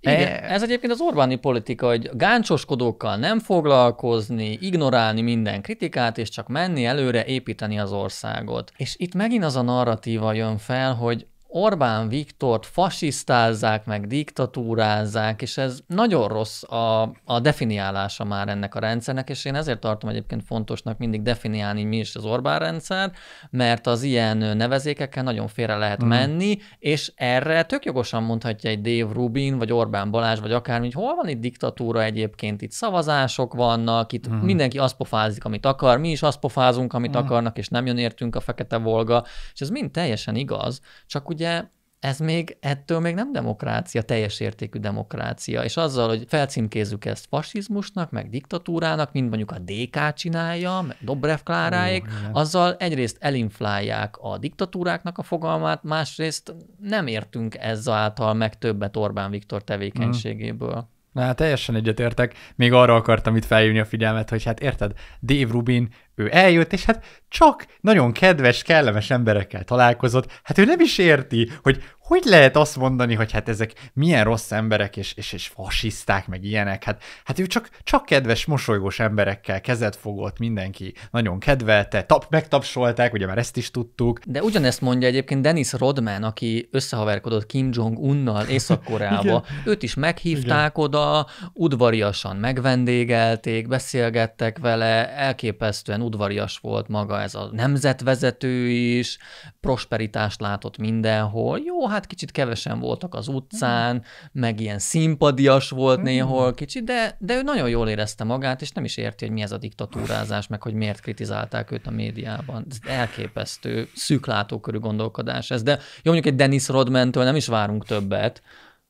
Igen. Eh. Ez egyébként az Orbáni politika, hogy gáncsoskodókkal nem foglalkozni, ignorálni minden kritikát, és csak menni előre, építeni az országot. És itt megint az a narratíva jön fel, hogy Orbán Viktort fasisztázzák, meg diktatúrázzák, és ez nagyon rossz a, a definiálása már ennek a rendszernek, és én ezért tartom egyébként fontosnak mindig definiálni, mi is az Orbán rendszer, mert az ilyen nevezékekkel nagyon félre lehet mm. menni, és erre tök jogosan mondhatja egy Dave Rubin, vagy Orbán Balázs, vagy akármi, hogy hol van itt diktatúra egyébként, itt szavazások vannak, itt mm. mindenki azt pofázik, amit akar, mi is azt pofázunk, amit mm. akarnak, és nem jön értünk a fekete volga, és ez mind teljesen igaz, csak ugye ugye ez még ettől még nem demokrácia, teljes értékű demokrácia. És azzal, hogy felcímkézzük ezt fasizmusnak, meg diktatúrának, mint mondjuk a DK csinálja, meg Dobrev Kláráék, oh, azzal egyrészt elinflálják a diktatúráknak a fogalmát, másrészt nem értünk ezáltal meg többet Orbán Viktor tevékenységéből. Na, hát teljesen egyetértek. Még arra akartam itt felhívni a figyelmet, hogy hát érted, Dave Rubin ő eljött, és hát csak nagyon kedves, kellemes emberekkel találkozott. Hát ő nem is érti, hogy hogy lehet azt mondani, hogy hát ezek milyen rossz emberek, és, és, és fasiszták, meg ilyenek. Hát, hát ő csak, csak kedves, mosolygós emberekkel kezet fogott, mindenki nagyon kedvelte, tap, megtapsolták, ugye már ezt is tudtuk. De ugyanezt mondja egyébként Dennis Rodman, aki összehaverkodott Kim Jong-unnal Észak-Koreába. Őt is meghívták Igen. oda, udvariasan megvendégelték, beszélgettek vele, elképesztően udvarias volt maga ez a nemzetvezető is, prosperitást látott mindenhol. Jó, hát kicsit kevesen voltak az utcán, meg ilyen szimpadias volt hmm. néhol kicsit, de, de ő nagyon jól érezte magát, és nem is érti, hogy mi ez a diktatúrázás, meg hogy miért kritizálták őt a médiában. Ez elképesztő, szűklátókörű gondolkodás ez, de jó, mondjuk egy Dennis rodman nem is várunk többet,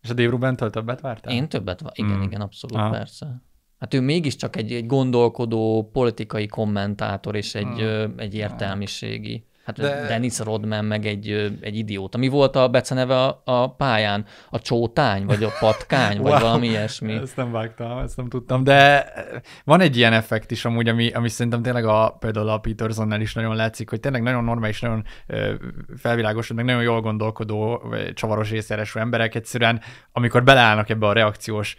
és a Dave Rubentől többet vártál? Én többet vártam. Igen, mm. igen, abszolút, ah. persze. Hát ő mégiscsak egy, egy gondolkodó politikai kommentátor és egy, hmm. egy értelmiségi Hát De... Dennis Rodman meg egy, egy idióta. Mi volt a beceneve a, a pályán? A csótány, vagy a patkány, vagy [LAUGHS] valami ilyesmi. Ezt nem vágtam, ezt nem tudtam. De van egy ilyen effekt is amúgy, ami, ami szerintem tényleg a, például a Petersonnel is nagyon látszik, hogy tényleg nagyon normális, nagyon felvilágos, meg nagyon jól gondolkodó, csavaros észjáresú emberek egyszerűen, amikor beleállnak ebbe a reakciós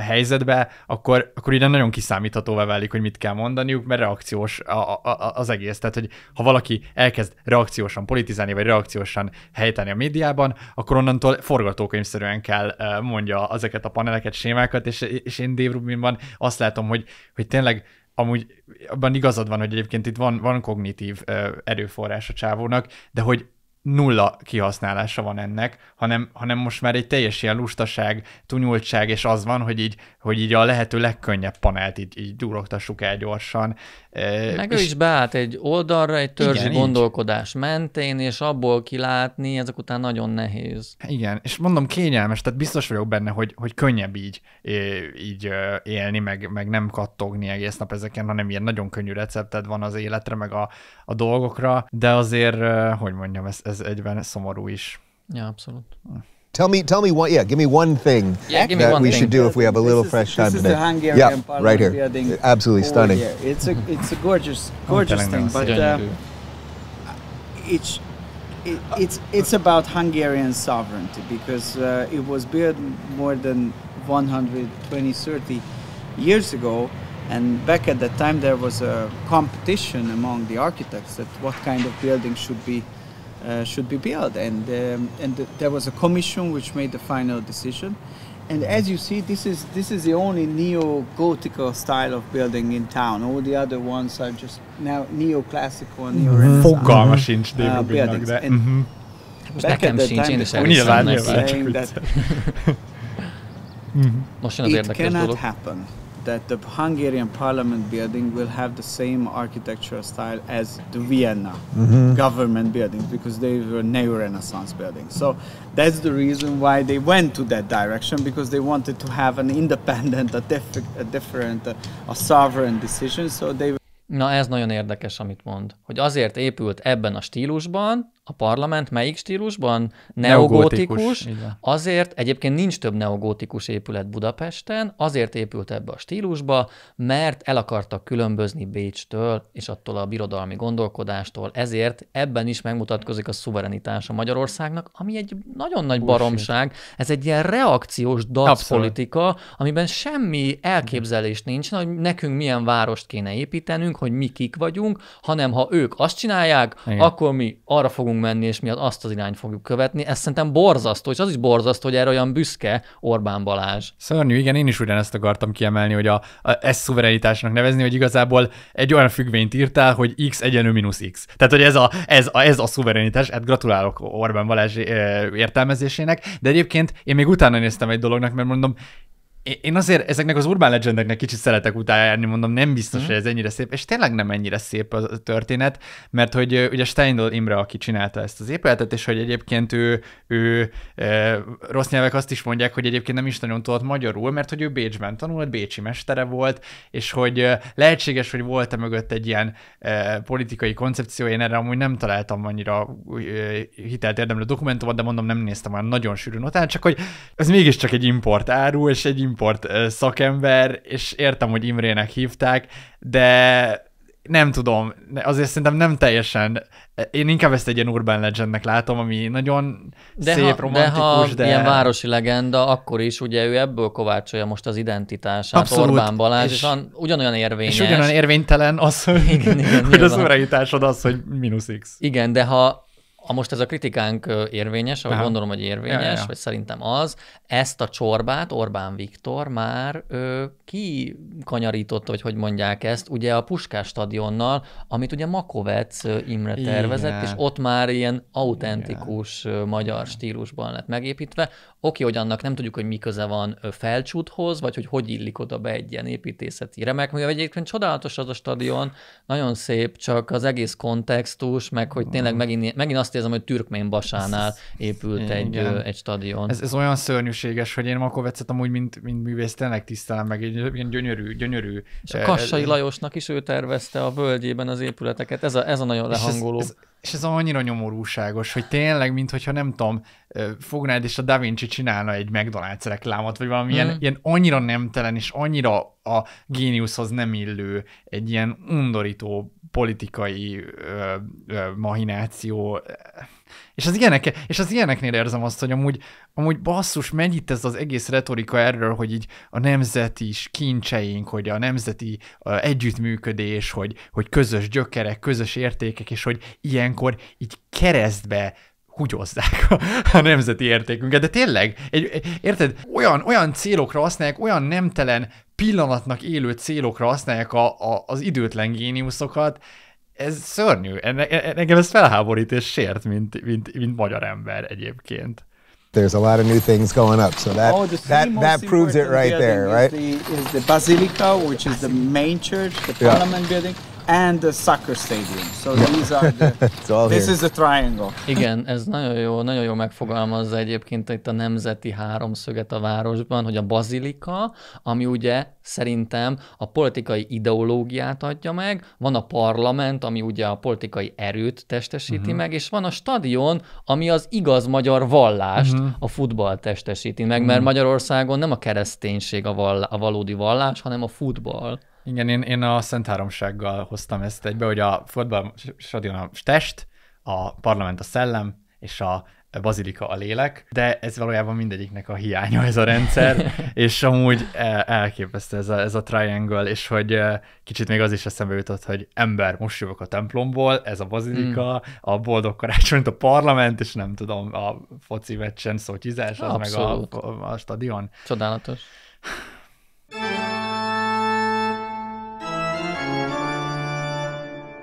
helyzetbe, akkor, akkor ide nagyon kiszámíthatóvá válik, hogy mit kell mondaniuk, mert reakciós a, a, a, az egész. Tehát, hogy ha valaki el elkezd reakciósan politizálni, vagy reakciósan helyteni a médiában, akkor onnantól forgatókönyvszerűen kell mondja ezeket a paneleket, sémákat, és, és én Dave Rubinban azt látom, hogy, hogy tényleg amúgy abban igazad van, hogy egyébként itt van, van kognitív erőforrás a csávónak, de hogy nulla kihasználása van ennek, hanem, hanem most már egy teljes ilyen lustaság, tunyultság, és az van, hogy így, hogy így a lehető legkönnyebb panelt így, így gyúrogtassuk el gyorsan. Meg és... ő is beállt egy oldalra, egy törzsi igen, gondolkodás így. mentén, és abból kilátni, ezek után nagyon nehéz. Igen, és mondom kényelmes, tehát biztos vagyok benne, hogy, hogy könnyebb így, így élni, meg, meg nem kattogni egész nap ezeken, hanem ilyen nagyon könnyű recepted van az életre, meg a, a dolgokra, de azért, hogy mondjam, ez, ez ez egyben szomorú is. Yeah, absolut. Tell me, tell me one. Yeah, give me one thing yeah, me that one we thing. should do if we have a little this fresh is, time this today. the Hungarian yeah, Parliament right here. Building. Absolutely oh, stunning. yeah. It's a it's a gorgeous gorgeous thing, but uh, it's it, it's it's about Hungarian sovereignty because uh, it was built more than 120 30 years ago, and back at that time there was a competition among the architects that what kind of building should be uh, should be built. And, um, and there was a commission which made the final decision. And as you see, this is, this is the only neo-Gothical style of building in town. All the other ones are just now neoclassical and mm-hmm. neo-Renaissance. Fogalma sincs machines. They uh, And mm-hmm. Most Back nekem sincs, én is elhiszem. Nyilván, nyilván. Most jön az it cannot dolog. happen that the Hungarian parliament building will have the same architectural style as the Vienna mm-hmm. government buildings because they were neo Renaissance buildings. So that's the reason why they went to that direction because they wanted to have an independent, a, diff- a different, a, a sovereign decision. So they Na ez nagyon érdekes, amit mond, hogy azért épült ebben a stílusban, a parlament melyik stílusban? Neogótikus. neogótikus azért egyébként nincs több neogótikus épület Budapesten, azért épült ebbe a stílusba, mert el akartak különbözni Bécstől és attól a birodalmi gondolkodástól, ezért ebben is megmutatkozik a a Magyarországnak, ami egy nagyon nagy Bullshit. baromság. Ez egy ilyen reakciós politika, amiben semmi elképzelés nincs, hogy nekünk milyen várost kéne építenünk, hogy mi kik vagyunk, hanem ha ők azt csinálják, Igen. akkor mi arra fogunk fogunk menni, és mi azt az irányt fogjuk követni. Ez szerintem borzasztó, és az is borzasztó, hogy erre olyan büszke Orbán Balázs. Szörnyű, igen, én is ugyanezt akartam kiemelni, hogy a, a ezt szuverenitásnak nevezni, hogy igazából egy olyan függvényt írtál, hogy x egyenlő mínusz x. Tehát, hogy ez a, ez a, ez a szuverenitás, hát gratulálok Orbán Balázs értelmezésének, de egyébként én még utána néztem egy dolognak, mert mondom, én azért ezeknek az urban legendeknek kicsit szeretek utájárni, mondom, nem biztos, mm. hogy ez ennyire szép, és tényleg nem ennyire szép a történet, mert hogy ugye Steindl Imre, aki csinálta ezt az épületet, és hogy egyébként ő, ő e, rossz nyelvek azt is mondják, hogy egyébként nem is nagyon tudott magyarul, mert hogy ő Bécsben tanult, bécsi mestere volt, és hogy lehetséges, hogy volt-e mögött egy ilyen e, politikai koncepció, én erre amúgy nem találtam annyira e, hitelt érdemlő dokumentumot, de mondom, nem néztem olyan nagyon sűrűn utána, csak hogy ez mégiscsak egy import áru, és egy import szakember, és értem, hogy Imrének hívták, de nem tudom, azért szerintem nem teljesen, én inkább ezt egy ilyen urban legendnek látom, ami nagyon de szép, ha, romantikus, de... Ha de... ilyen városi legenda, akkor is ugye ő ebből kovácsolja most az identitását, Abszolút, Orbán Balázs, és, és an, ugyanolyan érvényes. És ugyanolyan érvénytelen az, hogy, igen, igen, hogy az urányításod az, hogy mínusz x. Igen, de ha a most ez a kritikánk érvényes, vagy gondolom, hogy érvényes, ja, ja, vagy szerintem az, ezt a csorbát Orbán Viktor már ö, kanyarította, vagy hogy mondják ezt, ugye a Puskás stadionnal, amit ugye Makovec Imre tervezett, Igen. és ott már ilyen autentikus Igen. magyar stílusban lett megépítve, Oké, hogy annak nem tudjuk, hogy miköze van felcsúthoz, vagy hogy hogy illik oda be egy ilyen építészeti remek. mivel egyébként csodálatos az a stadion, nagyon szép, csak az egész kontextus, meg hogy tényleg mm. megint, megint azt érzem, hogy Türkmén basánál épült egy, ö, egy stadion. Ez, ez, olyan szörnyűséges, hogy én Makovecet amúgy, mint, mint művész tényleg tisztelem meg, egy ilyen gyönyörű, gyönyörű. És a eh, Kassai Lajosnak is ő tervezte a völgyében az épületeket, ez a, ez a nagyon lehangoló. Ez, ez, és ez annyira nyomorúságos, hogy tényleg, mintha nem tudom, fognád és a Da Vinci csinálna egy McDonald's reklámot, vagy valami mm. ilyen, ilyen annyira nemtelen és annyira a géniuszhoz nem illő, egy ilyen undorító politikai ö, ö, mahináció. És az, ilyenek, és az ilyeneknél érzem azt, hogy amúgy, amúgy basszus, megy itt ez az egész retorika erről, hogy így a nemzeti kincseink, hogy a nemzeti uh, együttműködés, hogy, hogy közös gyökerek, közös értékek, és hogy ilyenkor így keresztbe húgyozzák a, a nemzeti értékünket. De tényleg, egy, érted, olyan, olyan célokra használják, olyan nemtelen pillanatnak élő célokra használják a, a, az időtlen géniuszokat, ez szörnyű. Enne, engem ez felháborít és sért, mint, mint, mint magyar ember egyébként. There's a lot of new things going up, so that oh, that, that proves it right there, right? Is the, is the Basilica, which is the main church, the yeah. parliament building and the soccer stadium. So these are the, [LAUGHS] this here. is the triangle. Igen, ez nagyon jó, nagyon jó megfogalmazza egyébként itt a nemzeti háromszöget a városban, hogy a bazilika, ami ugye szerintem a politikai ideológiát adja meg, van a parlament, ami ugye a politikai erőt testesíti uh-huh. meg, és van a stadion, ami az igaz magyar vallást, uh-huh. a futball testesíti meg, mert uh-huh. Magyarországon nem a kereszténység a, vall- a valódi vallás, hanem a futball. Igen, én, én a Szent Háromsággal hoztam ezt egybe, hogy a fotballstadion a test, a parlament a szellem, és a bazilika a lélek, de ez valójában mindegyiknek a hiánya ez a rendszer, [LAUGHS] és amúgy e, elképesztő ez a, ez a triangle, és hogy e, kicsit még az is eszembe jutott, hogy ember, most jövök a templomból, ez a bazilika, mm. a boldog karácsony, a parlament, és nem tudom, a foci meccsen szótyizás, az Abszolút. meg a, a stadion. Csodálatos.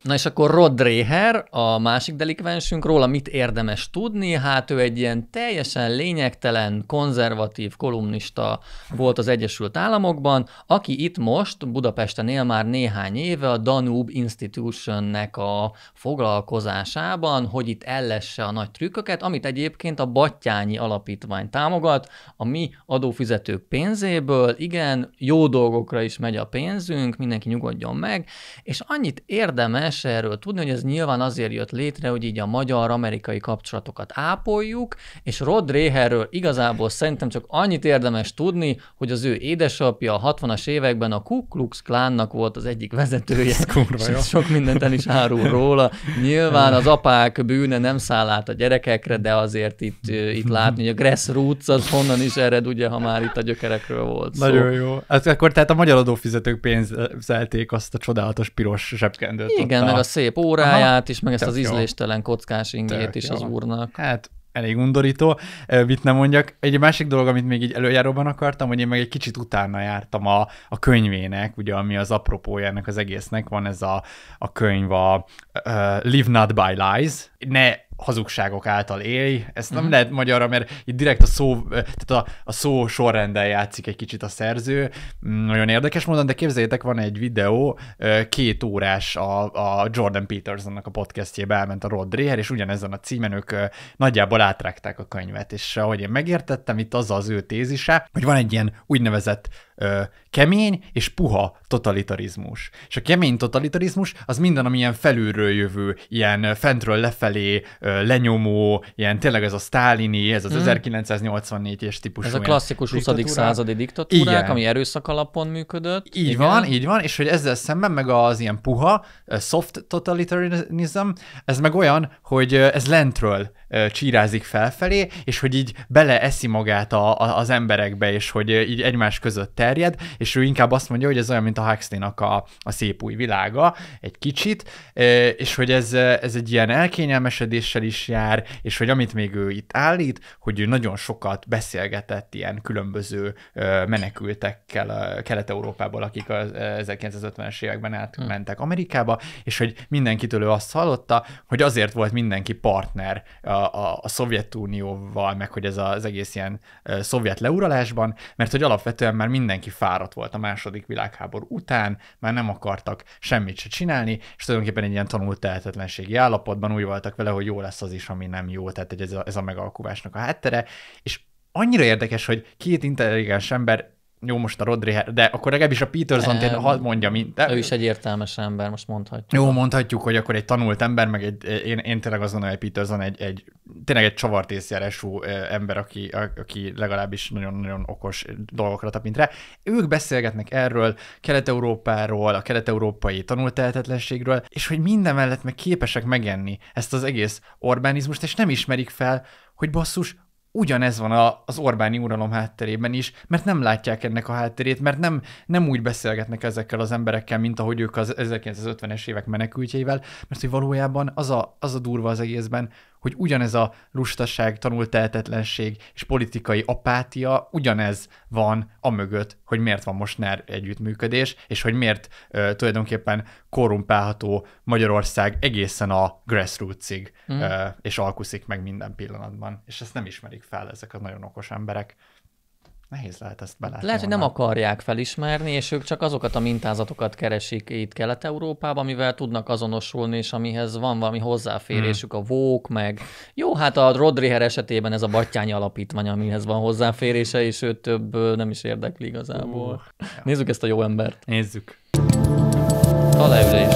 Na és akkor Rod Dreher, a másik delikvensünk, róla mit érdemes tudni? Hát ő egy ilyen teljesen lényegtelen, konzervatív kolumnista volt az Egyesült Államokban, aki itt most Budapesten él már néhány éve a Danube Institutionnek a foglalkozásában, hogy itt ellesse a nagy trükköket, amit egyébként a Battyányi Alapítvány támogat, a mi adófizetők pénzéből, igen, jó dolgokra is megy a pénzünk, mindenki nyugodjon meg, és annyit érdemes, kell erről tudni, hogy ez nyilván azért jött létre, hogy így a magyar-amerikai kapcsolatokat ápoljuk, és Rod Reherről igazából szerintem csak annyit érdemes tudni, hogy az ő édesapja a 60-as években a Ku Klux Klánnak volt az egyik vezetője. Ez kurva, és sok mindent el is árul róla. Nyilván az apák bűne nem száll át a gyerekekre, de azért itt, itt látni, hogy a grassroots az honnan is ered, ugye, ha már itt a gyökerekről volt szó. Nagyon jó. Ezt hát akkor tehát a magyar adófizetők pénzelték azt a csodálatos piros zsebkendőt. Igen, igen, a... meg a szép óráját Aha, is, meg ezt az ízléstelen jó. kockás ingét tök is jó. az úrnak. Hát elég undorító, mit nem mondjak. Egy másik dolog, amit még így előjáróban akartam, hogy én meg egy kicsit utána jártam a, a könyvének, ugye ami az apropója ennek az egésznek, van ez a, a könyv a uh, Live Not By Lies, ne hazugságok által élj, ezt nem mm. lehet magyarra, mert itt direkt a szó, tehát a, a szó sorrendel játszik egy kicsit a szerző. Mm, nagyon érdekes módon, de képzeljétek, van egy videó, két órás a, a Jordan Petersonnak a podcastjébe elment a Rod Dreher, és ugyanezen a címen ők nagyjából átrágták a könyvet, és ahogy én megértettem, itt az az ő tézise, hogy van egy ilyen úgynevezett ö, kemény és puha totalitarizmus. És a kemény totalitarizmus az minden, ami ilyen felülről jövő, ilyen fentről lefelé, ö, lenyomó, ilyen tényleg ez a sztálini, ez az hmm. 1984-es típusú. Ez a klasszikus 20. Diktatúrák. századi diktatúrák, Igen. ami erőszak alapon működött. Így Igen. van, így van, és hogy ezzel szemben meg az ilyen puha, soft totalitarianism, ez meg olyan, hogy ez lentről csírázik felfelé, és hogy így beleeszi magát a, a, az emberekbe, és hogy így egymás között terjed, és ő inkább azt mondja, hogy ez olyan, mint a Huxley-nak a, a szép új világa, egy kicsit, és hogy ez, ez egy ilyen elkényelmesedéssel is jár, és hogy amit még ő itt állít, hogy ő nagyon sokat beszélgetett ilyen különböző menekültekkel a Kelet-Európából, akik a 1950-es években átmentek hm. Amerikába, és hogy mindenkitől ő azt hallotta, hogy azért volt mindenki partner a a, a, Szovjetunióval, meg hogy ez a, az egész ilyen e, szovjet leuralásban, mert hogy alapvetően már mindenki fáradt volt a második világháború után, már nem akartak semmit se csinálni, és tulajdonképpen egy ilyen tanult tehetetlenségi állapotban úgy voltak vele, hogy jó lesz az is, ami nem jó, tehát ez a, ez a megalkuvásnak a háttere, és annyira érdekes, hogy két intelligens ember jó, most a Rodri, de akkor legalábbis a peterson t hadd mondja, mint... De... Ő is egy értelmes ember, most mondhatjuk. Jó, mondhatjuk, hogy akkor egy tanult ember, meg egy, én, én tényleg azt gondolom, hogy Peterson egy, egy tényleg egy csavartészjárású ember, aki, a, aki legalábbis nagyon-nagyon okos dolgokra tapint rá. Ők beszélgetnek erről, Kelet-Európáról, a kelet-európai tanultehetetlenségről, és hogy minden mellett meg képesek megenni ezt az egész Orbánizmust, és nem ismerik fel, hogy basszus, ugyanez van a, az Orbáni uralom hátterében is, mert nem látják ennek a hátterét, mert nem, nem úgy beszélgetnek ezekkel az emberekkel, mint ahogy ők az 1950-es évek menekültjeivel, mert hogy valójában az a, az a durva az egészben, hogy ugyanez a lustaság, tanulteltetlenség és politikai apátia ugyanez van a mögött, hogy miért van most NER együttműködés, és hogy miért ö, tulajdonképpen korrumpálható Magyarország egészen a grassrootsig, mm. ö, és alkuszik meg minden pillanatban. És ezt nem ismerik fel ezek a nagyon okos emberek. Nehéz lehet ezt belátni. Lehet, hogy nem akarják felismerni, és ők csak azokat a mintázatokat keresik itt Kelet-Európában, amivel tudnak azonosulni, és amihez van valami hozzáférésük, hmm. a vók meg. Jó, hát a Rodriher esetében ez a Battyány Alapítvány, amihez van hozzáférése, és ő több nem is érdekli igazából. Uh, Nézzük ezt a jó embert. Nézzük. leülés.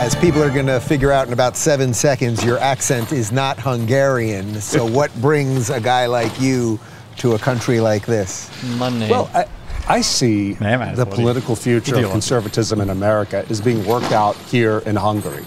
As people are gonna figure out in about seven seconds, your accent is not Hungarian. So what brings a guy like you to a country like this? Money. Well, I, I see Man, the political future of conservatism in America is being worked out here in Hungary.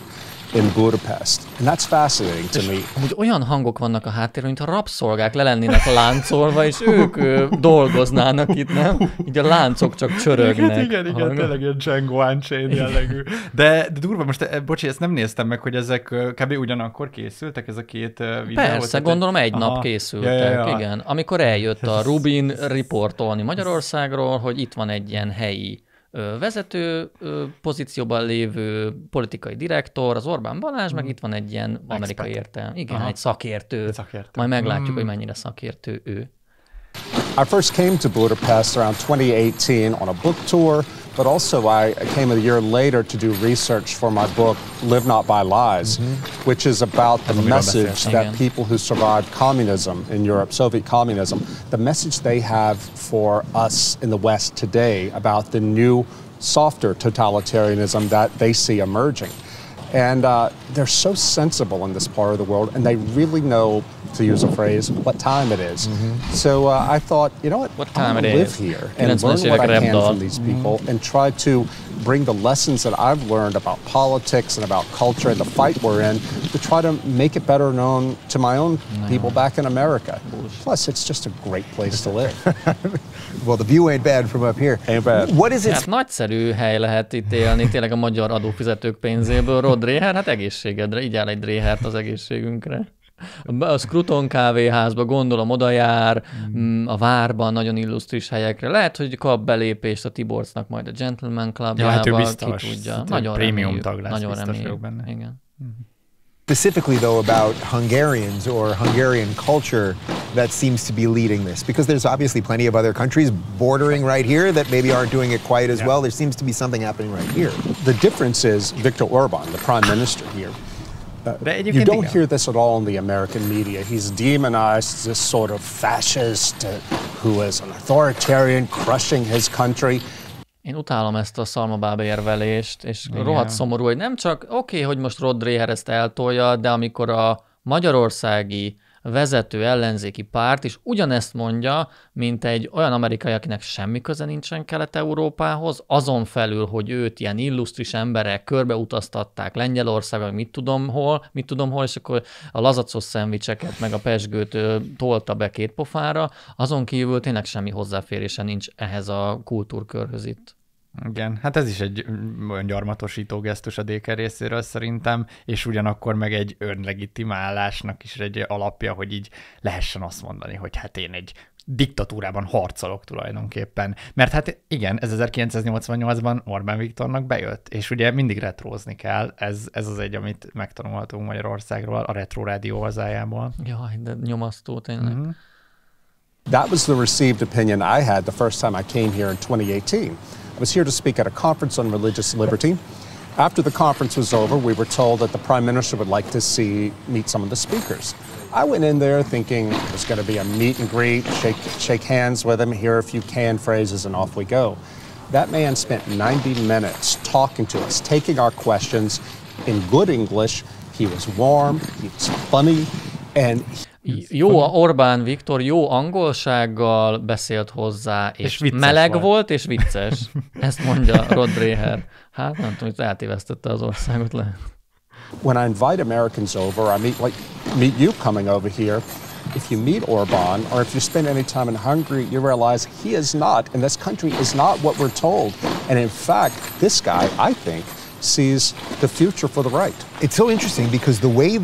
in Budapest. And that's fascinating to me. Amúgy olyan hangok vannak a háttérben, mintha rabszolgák le lennének láncolva, és ők ő, dolgoznának itt, nem? Így a láncok csak csörögnek. Igen, igen, igen tényleg ilyen Django Unchained jellegű. De, de durva, most eh, bocsi, ezt nem néztem meg, hogy ezek kb. ugyanakkor készültek, ez a két videó. Persze, tehát, gondolom egy aha, nap készültek, ja, ja, ja. igen. Amikor eljött a Rubin riportolni Magyarországról, hogy itt van egy ilyen helyi vezető pozícióban lévő politikai direktor, az Orbán Balázs, mm. meg mhm. itt van egy ilyen Expert. amerikai értelm. Igen, Aha. egy szakértő. szakértő. Majd meglátjuk, mm. hogy mennyire szakértő ő. I first came to Budapest around 2018 on a book tour. But also, I came a year later to do research for my book, Live Not by Lies, mm -hmm. which is about the message that people who survived communism in Europe, Soviet communism, the message they have for us in the West today about the new, softer totalitarianism that they see emerging. And uh, they're so sensible in this part of the world, and they really know, to use a phrase, what time it is. Mm-hmm. So uh, I thought, you know what? What time it live is? Live here and learn what I can from these mm-hmm. people, mm-hmm. and try to bring the lessons that I've learned about politics and about culture and the fight we're in to try to make it better known to my own no. people back in America. Plus, it's just a great place to live. [LAUGHS] well, the view ain't bad from up here. Ain't bad. What is it? Hát nagyszerű hely lehet itt élni, tényleg a magyar adófizetők pénzéből. Rod Réher, hát egészségedre, így áll egy Réhert az egészségünkre. A Scruton kávéházba gondolom oda jár, hmm. mm. a várban nagyon illusztris helyekre. Lehet, hogy kap belépést a Tiborcnak majd a Gentleman club Ja, hát ő biztos. Ki tudja. Hát nagyon prémium tag lesz, nagyon biztos benne. Igen. Hmm. Specifically, though, about Hungarians or Hungarian culture that seems to be leading this, because there's obviously plenty of other countries bordering right here that maybe aren't doing it quite as yeah. well. There seems to be something happening right here. The difference is Viktor Orban, the prime minister here. Uh, you, you don't hear this at all in the American media. He's demonized this sort of fascist uh, who is an authoritarian crushing his country. Én utálom ezt a szalmabábaérvelést, és Igen. rohadt szomorú, hogy nem csak oké, okay, hogy most Rod Dreher ezt eltolja, de amikor a magyarországi vezető ellenzéki párt is ugyanezt mondja, mint egy olyan amerikai, akinek semmi köze nincsen Kelet-Európához, azon felül, hogy őt ilyen illusztris emberek körbeutaztatták Lengyelországban, mit tudom hol, mit tudom hol, és akkor a lazacos szendvicseket, meg a pesgőt tolta be két pofára, azon kívül tényleg semmi hozzáférése nincs ehhez a kultúrkörhöz itt. Igen, hát ez is egy mm, olyan gyarmatosító gesztus a DK részéről szerintem, és ugyanakkor meg egy önlegitimálásnak is egy alapja, hogy így lehessen azt mondani, hogy hát én egy diktatúrában harcolok tulajdonképpen. Mert hát igen, ez 1988-ban Orbán Viktornak bejött, és ugye mindig retrózni kell, ez, ez az egy, amit megtanulhatunk Magyarországról, a retro rádió hazájából. Jaj, de nyomasztó tényleg. Mm-hmm. That was the received opinion I had the first time I came here in 2018. was here to speak at a conference on religious liberty. After the conference was over, we were told that the prime minister would like to see meet some of the speakers. I went in there thinking it was going to be a meet and greet, shake shake hands with him, hear a few canned phrases, and off we go. That man spent 90 minutes talking to us, taking our questions in good English. He was warm, he was funny, and. He jó a Orbán Viktor, jó angolsággal beszélt hozzá, és, és meleg volt. volt, és vicces. [LAUGHS] Ezt mondja Rod Dreher. Hát nem tudom, hogy eltévesztette az országot le. When I invite Americans over, I meet like meet you coming over here. If you meet Orbán, or if you spend any time in Hungary, you realize he is not, and this country is not what we're told. And in fact, this guy, I think, sees the future for the right. It's so interesting because the way.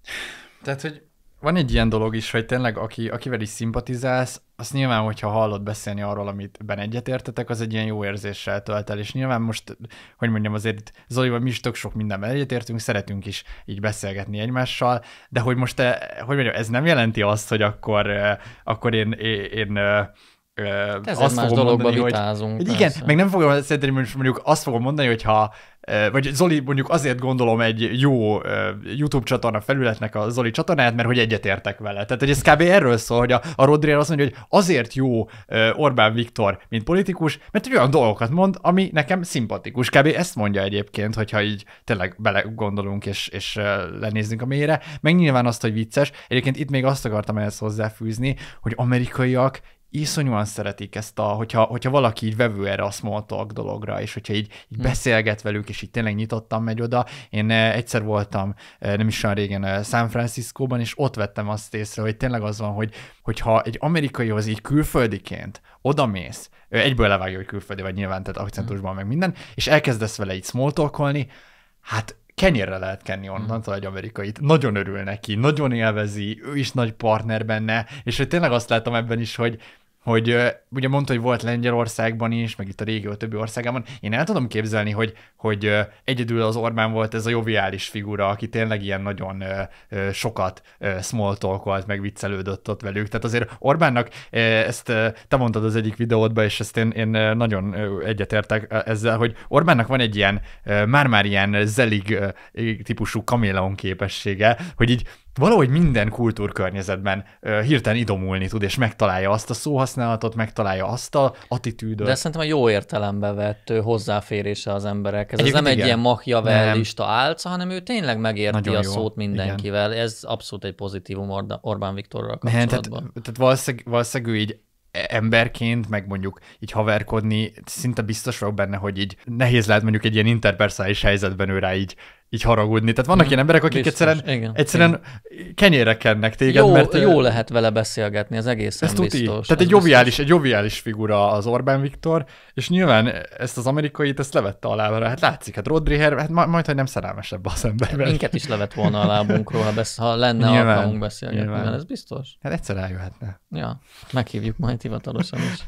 [SIGHS] Tehát, hogy van egy ilyen dolog is, hogy tényleg aki, akivel is szimpatizálsz, azt nyilván, hogyha hallod beszélni arról, amit ben egyetértetek, az egy ilyen jó érzéssel tölt el, és nyilván most, hogy mondjam, azért Zolival mi is tök sok mindenben egyetértünk, szeretünk is így beszélgetni egymással, de hogy most, te, eh, hogy mondjam, ez nem jelenti azt, hogy akkor, eh, akkor én, én, én eh, ez azt más fogom dologba mondani, hogy, hogy hát igen, meg nem fogom szerintem mondjuk azt fogom mondani, hogyha vagy Zoli mondjuk azért gondolom egy jó YouTube csatorna felületnek a Zoli csatornáját, mert hogy egyetértek vele. Tehát, hogy ez kb. erről szól, hogy a, a Rodrier azt mondja, hogy azért jó Orbán Viktor, mint politikus, mert olyan dolgokat mond, ami nekem szimpatikus. Kb. ezt mondja egyébként, hogyha így tényleg bele gondolunk és, és lenézzünk a mélyre, Meg nyilván azt, hogy vicces. Egyébként itt még azt akartam ehhez hozzáfűzni, hogy amerikaiak iszonyúan szeretik ezt a, hogyha, hogyha valaki így vevő erre a small talk dologra, és hogyha így, így hmm. beszélget velük, és így tényleg nyitottan megy oda. Én eh, egyszer voltam, eh, nem is olyan régen, eh, San Franciscóban, és ott vettem azt észre, hogy tényleg az van, hogy hogyha egy amerikaihoz így külföldiként mész, egyből levágja, hogy külföldi vagy nyilván, tehát akcentusban hmm. meg minden, és elkezdesz vele így small talkolni, hát kenyérre lehet kenni onnantól hm. egy amerikait. Nagyon örül neki, nagyon élvezi, ő is nagy partner benne, és hogy tényleg azt látom ebben is, hogy, hogy ugye mondta, hogy volt Lengyelországban is, meg itt a régió többi országában. Én el tudom képzelni, hogy, hogy egyedül az Orbán volt ez a joviális figura, aki tényleg ilyen nagyon sokat smalltalkolt, meg viccelődött ott velük. Tehát azért Orbánnak ezt te mondtad az egyik videódba, és ezt én, én nagyon egyetértek ezzel, hogy Orbánnak van egy ilyen, már-már ilyen zelig típusú kaméleon képessége, hogy így valahogy minden kultúrkörnyezetben hirtelen idomulni tud, és megtalálja azt a szóhasználatot, megtalálja azt a attitűdöt. De szerintem a jó értelembe vett hozzáférése az emberekhez. Ez nem igen. egy ilyen machiavellista álca, hanem ő tényleg megérti Nagyon a jó. szót mindenkivel. Igen. Ez abszolút egy pozitívum Orbán Viktorral kapcsolatban. Nem, tehát, tehát valószínűleg, valószínűleg ő így e, emberként, meg mondjuk így haverkodni, szinte biztos vagyok benne, hogy így nehéz lehet mondjuk egy ilyen interpersonális helyzetben őre így így haragudni. Tehát vannak mm, ilyen emberek, akik biztos, egyszerűen, igen, egyszerűen igen. kenyére kennek téged. Jó, mert, jó lehet vele beszélgetni, az egészen Ez biztos. Tuti. Tehát ez egy, joviális, egy joviális figura az Orbán Viktor, és nyilván ezt az amerikait ezt levette a lábára. Hát látszik, hát Rodriher, hát majd, hogy nem szerelmesebb az emberben. Minket is levett volna a lábunkról, ha, besz, ha lenne nyilván, alkalmunk beszélgetni, nyilván. ez biztos. Hát egyszer eljöhetne. Ja, meghívjuk majd hivatalosan is.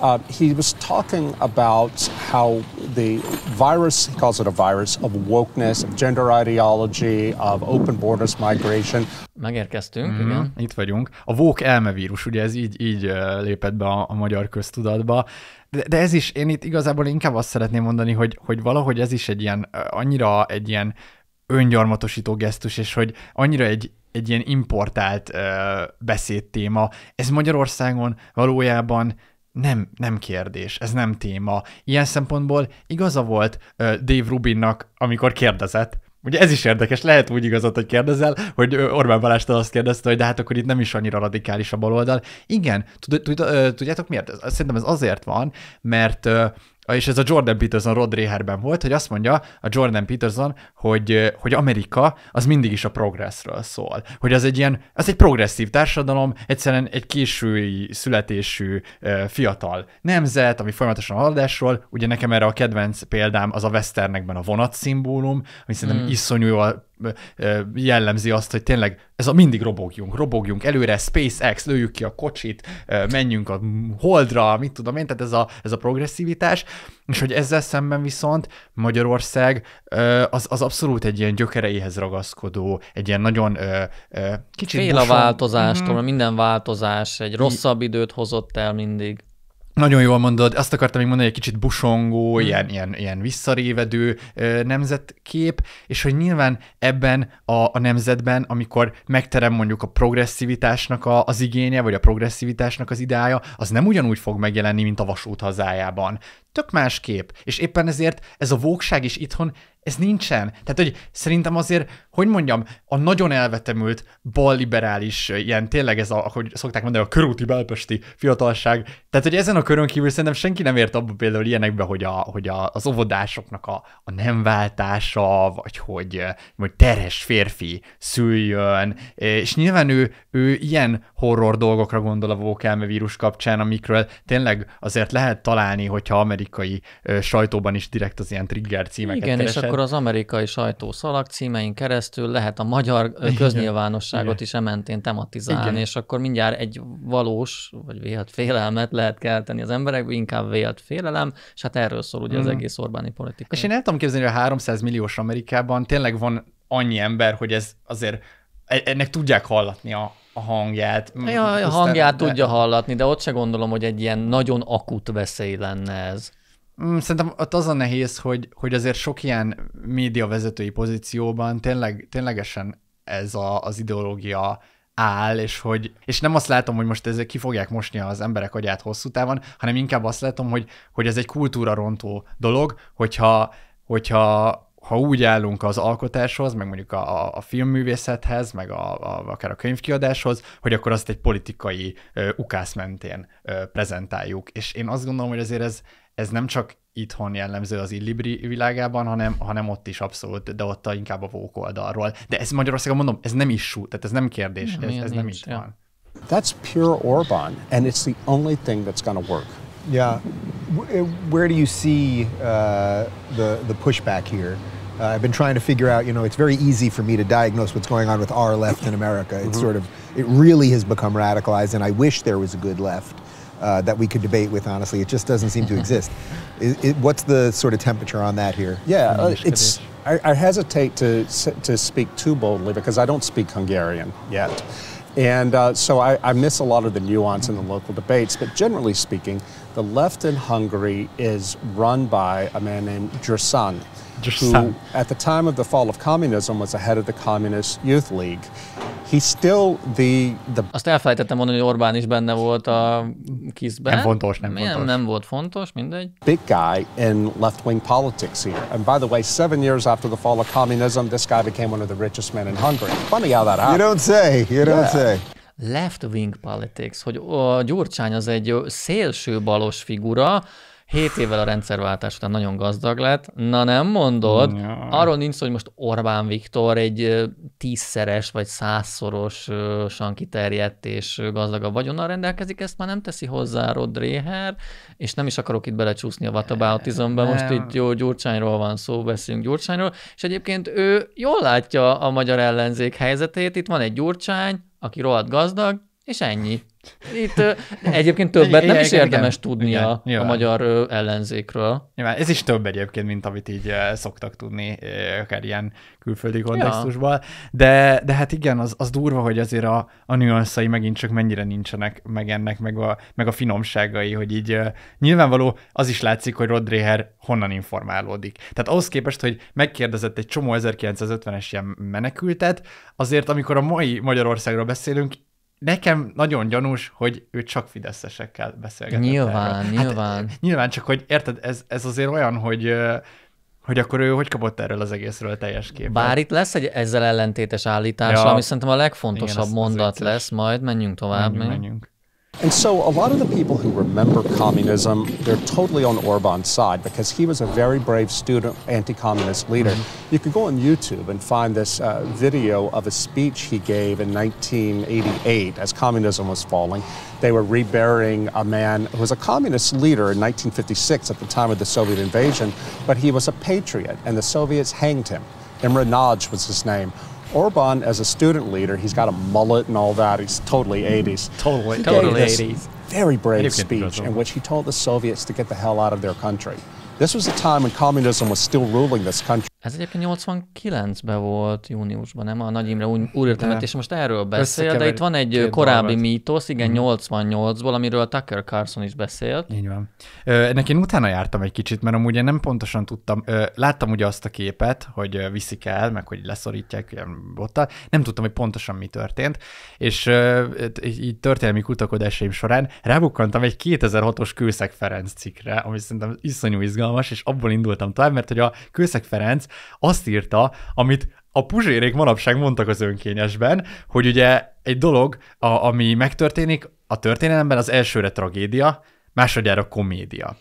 Uh, he was talking about how the virus, he calls it a virus, of wokeness, of gender ideology, of open borders migration. Megérkeztünk, mm, igen. Itt vagyunk. A vók elmevírus, ugye ez így, így lépett be a, a magyar köztudatba. De, de ez is, én itt igazából inkább azt szeretném mondani, hogy, hogy valahogy ez is egy ilyen, annyira egy ilyen öngyarmatosító gesztus, és hogy annyira egy, egy ilyen importált ö, beszédtéma. Ez Magyarországon valójában nem, nem kérdés, ez nem téma. Ilyen szempontból igaza volt uh, Dave Rubinnak, amikor kérdezett, Ugye ez is érdekes, lehet úgy igazat, hogy kérdezel, hogy Orbán Balázstól azt kérdezte, hogy de hát akkor itt nem is annyira radikális a baloldal. Igen, tudjátok miért? Szerintem ez azért van, mert és ez a Jordan Peterson Rod Reherben volt, hogy azt mondja a Jordan Peterson, hogy, hogy Amerika az mindig is a progresszről szól. Hogy az egy ilyen, az egy progresszív társadalom, egyszerűen egy késői születésű fiatal nemzet, ami folyamatosan haladásról, ugye nekem erre a kedvenc példám az a westernekben a vonat szimbólum, ami szerintem mm. iszonyú a jellemzi azt, hogy tényleg ez a mindig robogjunk, robogjunk előre, SpaceX, lőjük ki a kocsit, menjünk a holdra, mit tudom én, tehát ez a, ez a progresszivitás, és hogy ezzel szemben viszont Magyarország az, az abszolút egy ilyen gyökereihez ragaszkodó, egy ilyen nagyon kicsit... Fél buson... a változástól, mm. minden változás, egy rosszabb időt hozott el mindig. Nagyon jól mondod, azt akartam még mondani, hogy egy kicsit busongó, mm. ilyen, ilyen, ilyen visszarévedő nemzetkép, és hogy nyilván ebben a, a nemzetben, amikor megterem mondjuk a progresszivitásnak a, az igénye, vagy a progresszivitásnak az ideája, az nem ugyanúgy fog megjelenni, mint a vasút hazájában tök másképp. És éppen ezért ez a vókság is itthon, ez nincsen. Tehát, hogy szerintem azért, hogy mondjam, a nagyon elvetemült balliberális, ilyen tényleg ez, a, ahogy szokták mondani, a körúti belpesti fiatalság. Tehát, hogy ezen a körön kívül szerintem senki nem ért abba például ilyenekbe, hogy, a, hogy a, az óvodásoknak a, a nem váltása, vagy hogy, hogy terhes férfi szüljön. És nyilván ő, ő ilyen horror dolgokra gondol a vókelme vírus kapcsán, amikről tényleg azért lehet találni, hogyha Amerika amerikai sajtóban is direkt az ilyen trigger címeket Igen, keresed. és akkor az amerikai sajtó szalag címein keresztül lehet a magyar köznyilvánosságot Igen. is ementén tematizálni, Igen. és akkor mindjárt egy valós, vagy vélt félelmet lehet kelteni az emberek, inkább vélt félelem, és hát erről szól ugye mm. az mhm. egész Orbáni politika. És én el tudom képzelni, hogy a 300 milliós Amerikában tényleg van annyi ember, hogy ez azért e-, ennek tudják hallatni a, a hangját. Ja, a hangját de... tudja hallatni, de ott se gondolom, hogy egy ilyen nagyon akut veszély lenne ez. Mm, szerintem ott az a nehéz, hogy, hogy azért sok ilyen média vezetői pozícióban tényleg, ténylegesen ez a, az ideológia áll, és hogy, és nem azt látom, hogy most ezek ki fogják mosni az emberek agyát hosszú távon, hanem inkább azt látom, hogy, hogy ez egy kultúra rontó dolog, hogyha, hogyha ha úgy állunk az alkotáshoz, meg mondjuk a, a, a filmművészethez, meg a, a, akár a könyvkiadáshoz, hogy akkor azt egy politikai ö, ukász mentén ö, prezentáljuk. És én azt gondolom, hogy azért ez, ez nem csak itthon jellemző az illibri világában, hanem, hanem ott is abszolút, de ott inkább a vók oldalról. De ez Magyarországon mondom, ez nem issú, tehát ez nem kérdés, nem, ez, ez nem így van. That's pure Orban, and it's the only thing that's gonna work. Yeah. Eh, where do you see uh, the, the pushback here? Uh, I've been trying to figure out, you know, it's very easy for me to diagnose what's going on with our left in America. It's mm -hmm. sort of, it really has become radicalized, and I wish there was a good left uh, that we could debate with, honestly. It just doesn't seem to [LAUGHS] exist. It, it, what's the sort of temperature on that here? Yeah, uh, it's, I, I, hesitate to, to speak too boldly because I don't speak Hungarian yet. And uh, so I, I miss a lot of the nuance in the local debates, but generally speaking, the left in Hungary is run by a man named Gersan who, at the time of the fall of communism, was the head of the Communist Youth League. He's still the, the... Azt elfelejtettem mondani, hogy Orbán is benne volt a kisben. Nem fontos, nem, fontos. Nem volt fontos, mindegy. Big guy in left-wing politics here. And by the way, seven years after the fall of communism, this guy became one of the richest men in Hungary. Funny how that happened. You don't say, you don't say left-wing politics, hogy a Gyurcsány az egy szélső balos figura, 7 évvel a rendszerváltás után nagyon gazdag lett. Na nem mondod, ja. arról nincs szó, hogy most Orbán Viktor egy tízszeres vagy százszorosan kiterjedt és gazdagabb vagyonnal rendelkezik, ezt már nem teszi hozzá Rod Réher, és nem is akarok itt belecsúszni a whataboutizomba, most itt jó Gyurcsányról van szó, beszélünk Gyurcsányról, és egyébként ő jól látja a magyar ellenzék helyzetét, itt van egy Gyurcsány, aki rohadt gazdag, és ennyi. Itt egyébként többet nem is érdemes igen, tudnia igen, a magyar ellenzékről. Nyilván, ez is több egyébként, mint amit így szoktak tudni, akár ilyen külföldi kontextusban. Ja. De, de hát igen, az, az durva, hogy azért a, a nüanszai megint csak mennyire nincsenek meg ennek, meg a, meg a finomságai, hogy így nyilvánvaló az is látszik, hogy Rodréher honnan informálódik. Tehát ahhoz képest, hogy megkérdezett egy csomó 1950-es ilyen menekültet, azért amikor a mai Magyarországról beszélünk, nekem nagyon gyanús, hogy ő csak fideszesekkel beszélget. Nyilván, erről. Hát, nyilván. Eh, nyilván, csak hogy érted, ez, ez azért olyan, hogy eh, hogy akkor ő hogy kapott erről az egészről teljes képet. Bár itt lesz egy ezzel ellentétes állítás, ja. ami szerintem a legfontosabb Igen, az, mondat az lesz, majd menjünk tovább. Menjünk, menjünk. And so a lot of the people who remember communism, they're totally on Orban's side because he was a very brave student, anti-communist leader. Mm-hmm. You could go on YouTube and find this uh, video of a speech he gave in 1988 as communism was falling. They were reburying a man who was a communist leader in 1956 at the time of the Soviet invasion, but he was a patriot and the Soviets hanged him. Imre Nagy was his name. Orban, as a student leader, he's got a mullet and all that. He's totally 80s. Mm-hmm. Totally, he totally 80s. Very brave speech in which he told the Soviets to get the hell out of their country. This was a time when communism was still ruling this country. Ez egyébként 89-ben volt, júniusban, nem? A Nagy Imre úr, és most erről beszél, de itt van egy korábbi dolgot. mítosz, igen, mm. 88-ból, amiről a Tucker Carlson is beszélt. Így van. Ö, ennek én utána jártam egy kicsit, mert amúgy én nem pontosan tudtam, ö, láttam ugye azt a képet, hogy viszik el, meg hogy leszorítják ilyen botta, nem tudtam, hogy pontosan mi történt, és ö, így történelmi kutakodásaim során rábukkantam egy 2006-os Kőszeg Ferenc cikkre, ami szerintem iszonyú izgalmas, és abból indultam tovább, mert hogy a Kőszeg Ferenc azt írta, amit a puzsérék manapság mondtak az önkényesben, hogy ugye egy dolog, a, ami megtörténik a történelemben, az elsőre tragédia, másodjára komédia.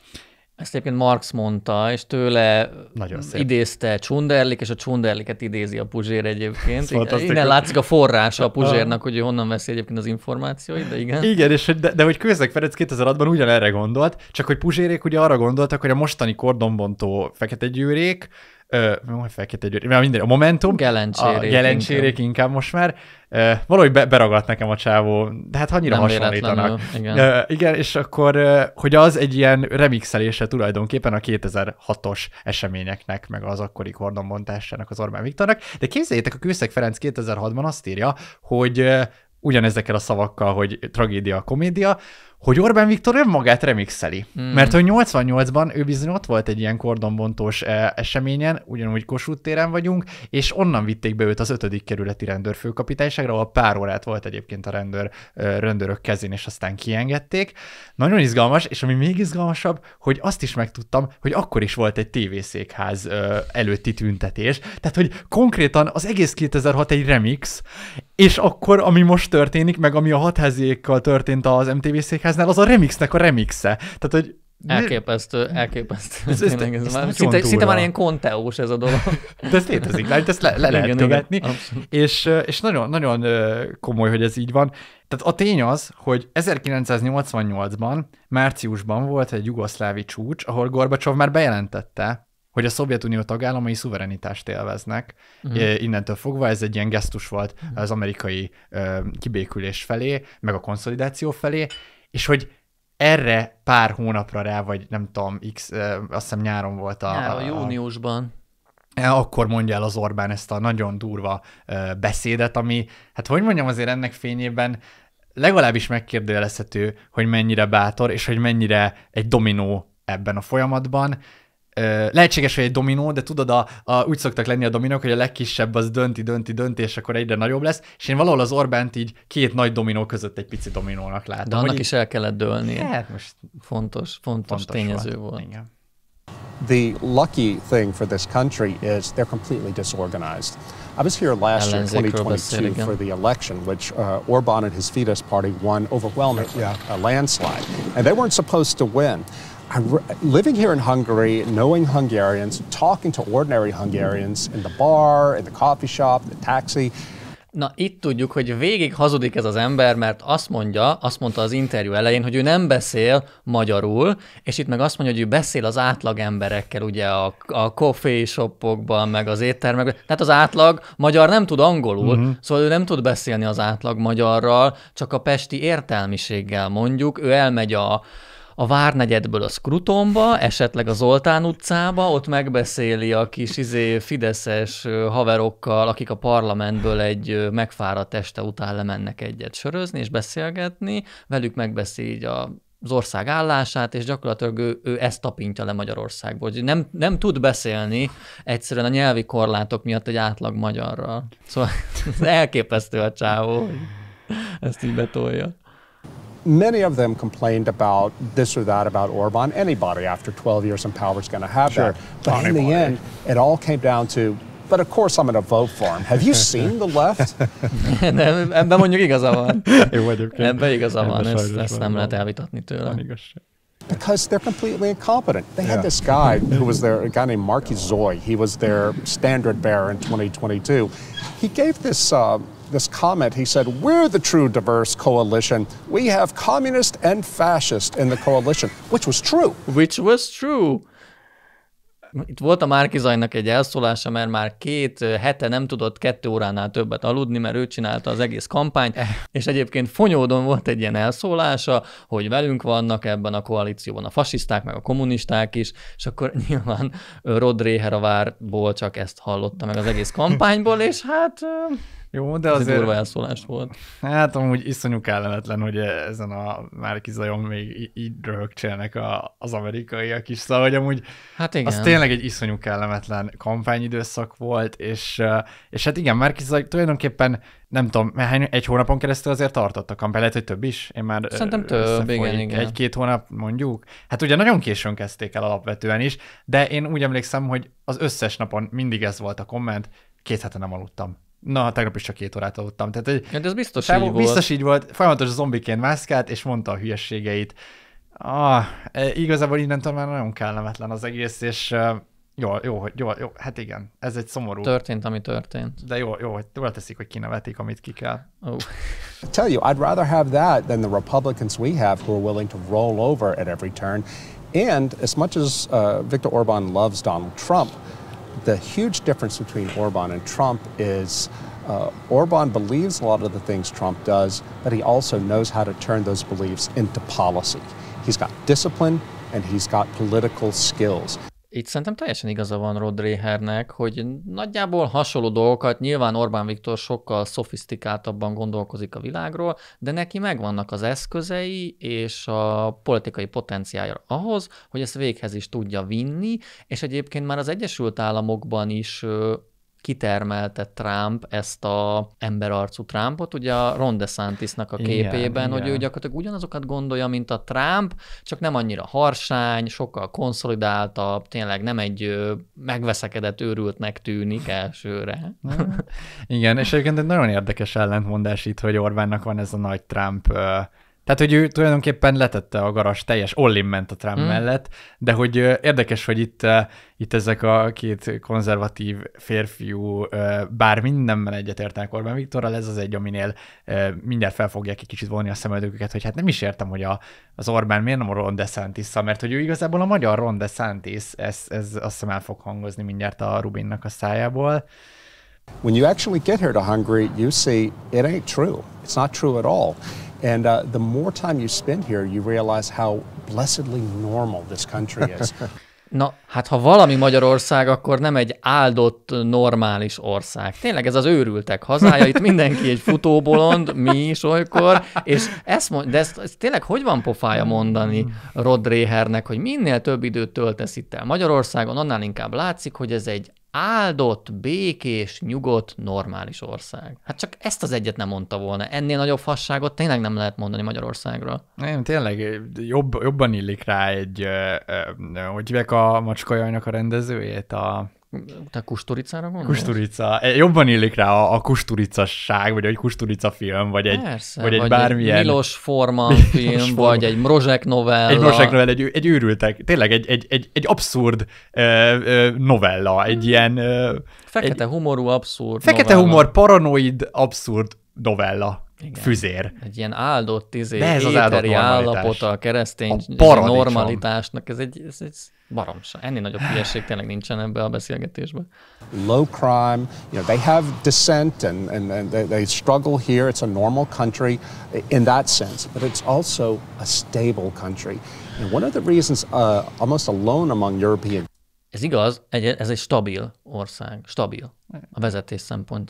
Ezt egyébként Marx mondta, és tőle Nagyon szép. idézte Csunderlik, és a Csunderliket idézi a Puzsér egyébként. Szóval Innen látszik a forrása a Puzsérnak, [LAUGHS] ah. hogy honnan veszi egyébként az információit, de igen. Igen, és de, de hogy Kőzeg Ferenc 2006-ban ugyanerre gondolt, csak hogy Puzsérék ugye arra gondoltak, hogy a mostani kordonbontó fekete gyűrék, Ö, majd fekete győr, mert minden, a Momentum, gelencsérék, a gelencsérék inkább. inkább most már, ö, valahogy be, beragadt nekem a csávó, de hát annyira Nem hasonlítanak. Igen. Ö, igen, és akkor, ö, hogy az egy ilyen remixelése tulajdonképpen a 2006-os eseményeknek, meg az akkori kordonbontásának, az Orbán Viktornak, de képzeljétek, a Kőszeg Ferenc 2006-ban azt írja, hogy ö, ugyanezekkel a szavakkal, hogy tragédia, komédia, hogy Orbán Viktor önmagát remixeli. Mm. Mert hogy 88-ban ő bizony ott volt egy ilyen kordonbontós eh, eseményen, ugyanúgy Kossuth téren vagyunk, és onnan vitték be őt az ötödik kerületi rendőrfőkapitányságra, ahol pár órát volt egyébként a rendőr, eh, rendőrök kezén, és aztán kiengedték. Nagyon izgalmas, és ami még izgalmasabb, hogy azt is megtudtam, hogy akkor is volt egy tévészékház eh, előtti tüntetés, tehát hogy konkrétan az egész 2006 egy remix, és akkor, ami most történik, meg ami a hatházékkal történt az MTV székháznál, az a remixnek a remixe. Tehát, hogy Elképesztő, elképesztő. Ez, ez, ez, ez már, szinte, szinte már ilyen konteós ez a dolog. [LAUGHS] De ez létezik, de ezt le, le lehet igen, követni. Igen, és, és nagyon, nagyon komoly, hogy ez így van. Tehát a tény az, hogy 1988-ban, márciusban volt egy jugoszlávi csúcs, ahol Gorbacsov már bejelentette, hogy a Szovjetunió tagállamai szuverenitást élveznek. Uh-huh. Innentől fogva ez egy ilyen gesztus volt mhm. az amerikai kibékülés felé, meg a konszolidáció felé, és hogy erre pár hónapra rá, vagy nem tudom, x, ö, azt hiszem nyáron volt a... Nyáron, júniusban. A, e, akkor mondja el az Orbán ezt a nagyon durva beszédet, ami, hát hogy mondjam, azért ennek fényében legalábbis megkérdőjelezhető, hogy mennyire bátor, és hogy mennyire egy dominó ebben a folyamatban lehetséges, hogy egy dominó, de tudod, a, a, úgy szoktak lenni a dominók, hogy a legkisebb az dönti, dönti, dönti, és akkor egyre nagyobb lesz, és én valahol az Orbánt így két nagy dominó között egy pici dominónak látom. De annak is így... el kellett dőlni. Hát most fontos, fontos, fontos tényező volt. volt. Igen. The lucky thing for this country is they're completely disorganized. I was here last year, 2022, for the election, which uh, Orban and his Fidesz party won overwhelmingly, yeah. a landslide. And they weren't supposed to win living here in Hungary, knowing Hungarians, talking to ordinary Hungarians in the bar, in the coffee shop, the taxi. Na itt tudjuk, hogy végig hazudik ez az ember, mert azt mondja, azt mondta az interjú elején, hogy ő nem beszél magyarul, és itt meg azt mondja, hogy ő beszél az átlag emberekkel, ugye a, a coffee shopokban, meg az éttermekben. Tehát az átlag magyar nem tud angolul, uh-huh. szóval ő nem tud beszélni az átlag magyarral, csak a pesti értelmiséggel mondjuk. Ő elmegy a, a Várnegyedből a Skrutonba, esetleg a Zoltán utcába, ott megbeszéli a kis izé fideszes haverokkal, akik a parlamentből egy megfáradt este után lemennek egyet sörözni és beszélgetni, velük megbeszéli a az ország állását, és gyakorlatilag ő, ő ezt tapintja le Magyarországból. Nem, nem tud beszélni egyszerűen a nyelvi korlátok miatt egy átlag magyarral. Szóval [LAUGHS] ez elképesztő a csávó, hogy ezt így betolja. many of them complained about this or that about Orban. Anybody after 12 years in power is going to have sure. that. But Anybody. in the end, it all came down to but of course I'm going to vote for him. Have you seen the left? [LAUGHS] ebben mondjuk igaza van. Ebben igaza van, ezt, ezt nem lehet elvitatni tőle. Because they're completely incompetent. They yeah. had this guy who was their a guy named Marky Zoy. He was their standard bearer in 2022. He gave this uh, this comment. He said, We're the true diverse coalition. We have communist and fascist in the coalition, which was true. Which was true. Itt volt a Márkizajnak egy elszólása, mert már két hete nem tudott kettő óránál többet aludni, mert ő csinálta az egész kampányt, eh. és egyébként Fonyódon volt egy ilyen elszólása, hogy velünk vannak ebben a koalícióban a fasiszták, meg a kommunisták is, és akkor [LAUGHS] nyilván Rod várból csak ezt hallotta meg az egész kampányból, és hát jó, de ez azért... Ez elszólás volt. Hát amúgy iszonyú kellemetlen, hogy ezen a Márki Zajon még így röhögcselnek a, az amerikaiak is, szóval hogy amúgy hát igen. az tényleg egy iszonyú kellemetlen kampányidőszak volt, és, és hát igen, Márki Zaj tulajdonképpen nem tudom, mert egy hónapon keresztül azért tartott a kampány, lehet, hogy több is, én már Szerintem több, igen, igen. egy-két hónap mondjuk. Hát ugye nagyon későn kezdték el alapvetően is, de én úgy emlékszem, hogy az összes napon mindig ez volt a komment, két hete nem aludtam Na, tegnap is csak két órát aludtam. Tehát, ja, de ez biztos így volt. Biztos így volt. Folyamatos zombiként mászkált, és mondta a hülyességeit. Ah, e, igazából innentől már nagyon kellemetlen az egész, és jó, jó, jó, jó, hát igen, ez egy szomorú. Történt, ami történt. De jó, jó, hogy jól teszik, hogy kinevetik, amit ki kell. Oh. I tell you, I'd rather have that than the Republicans we have who are willing to roll over at every turn. And as much as uh, Viktor Orban loves Donald Trump, the huge difference between Orban and Trump is uh, Orban believes a lot of the things Trump does, but he also knows how to turn those beliefs into policy. He's got discipline and he's got political skills. Itt szerintem teljesen igaza van Rod Rehernek, hogy nagyjából hasonló dolgokat, nyilván Orbán Viktor sokkal szofisztikáltabban gondolkozik a világról, de neki megvannak az eszközei és a politikai potenciája ahhoz, hogy ezt véghez is tudja vinni, és egyébként már az Egyesült Államokban is kitermelte Trump ezt a emberarcú Trumpot, ugye a Ron DeSantisnak a képében, igen, hogy igen. ő gyakorlatilag ugyanazokat gondolja, mint a Trump, csak nem annyira harsány, sokkal konszolidáltabb, tényleg nem egy megveszekedett őrültnek tűnik elsőre. [LAUGHS] igen, és egyébként egy nagyon érdekes ellentmondás itt, hogy Orbánnak van ez a nagy Trump tehát, hogy ő tulajdonképpen letette a garas teljes, Ollin ment a Trump mm. mellett, de hogy érdekes, hogy itt, itt ezek a két konzervatív férfiú, bár mindenben egyetértenek Orbán Viktorral, ez az egy, aminél mindjárt fel fogják egy kicsit vonni a szemöldöküket, hogy hát nem is értem, hogy a, az Orbán miért nem a Ron desantis mert hogy ő igazából a magyar Ron DeSantis, ez, ez azt hiszem el fog hangozni mindjárt a Rubinnak a szájából. When you actually get here to Hungary, you see it ain't true. It's not true at all. And uh, the more time you spend here, you realize how blessedly normal this country is. [LAUGHS] Na, hát ha valami Magyarország, akkor nem egy áldott, normális ország. Tényleg ez az őrültek hazája, itt mindenki egy futóbolond, mi is olykor, és ezt mond, de ezt, ezt tényleg hogy van pofája mondani Rod hogy minél több időt töltesz itt el Magyarországon, annál inkább látszik, hogy ez egy áldott, békés, nyugodt, normális ország. Hát csak ezt az egyet nem mondta volna. Ennél nagyobb fasságot tényleg nem lehet mondani Magyarországról. Nem, tényleg jobb, jobban illik rá egy, hogy hívják a macskajajnak a rendezőjét, a te kusturicára gondolsz? Kusturica. E, jobban illik rá a, a kusturicasság, vagy egy kusturica film, vagy egy, Persze, vagy egy vagy bármilyen... Egy Milos forma Milos film, forma. vagy egy Mrozsek novella. Egy Mrozsek novella, egy, egy űrültek. Tényleg egy, egy, egy, egy abszurd ö, ö, novella, egy hmm. ilyen... Ö, Fekete egy, humorú abszurd Fekete novella. humor, paranoid abszurd novella igen. füzér. Egy ilyen áldott izé, De ez az áldott állapot a keresztény a normalitásnak, ez egy, ez egy baromság. Enni nagyobb hülyeség tényleg nincsen ebbe a beszélgetésbe. Low crime, you know, they have dissent and, and, and they, they struggle here. It's a normal country in that sense, but it's also a stable country. And one of the reasons, uh, almost alone among European Ez igaz, egy, ez egy stabil ország, stabil a vezetés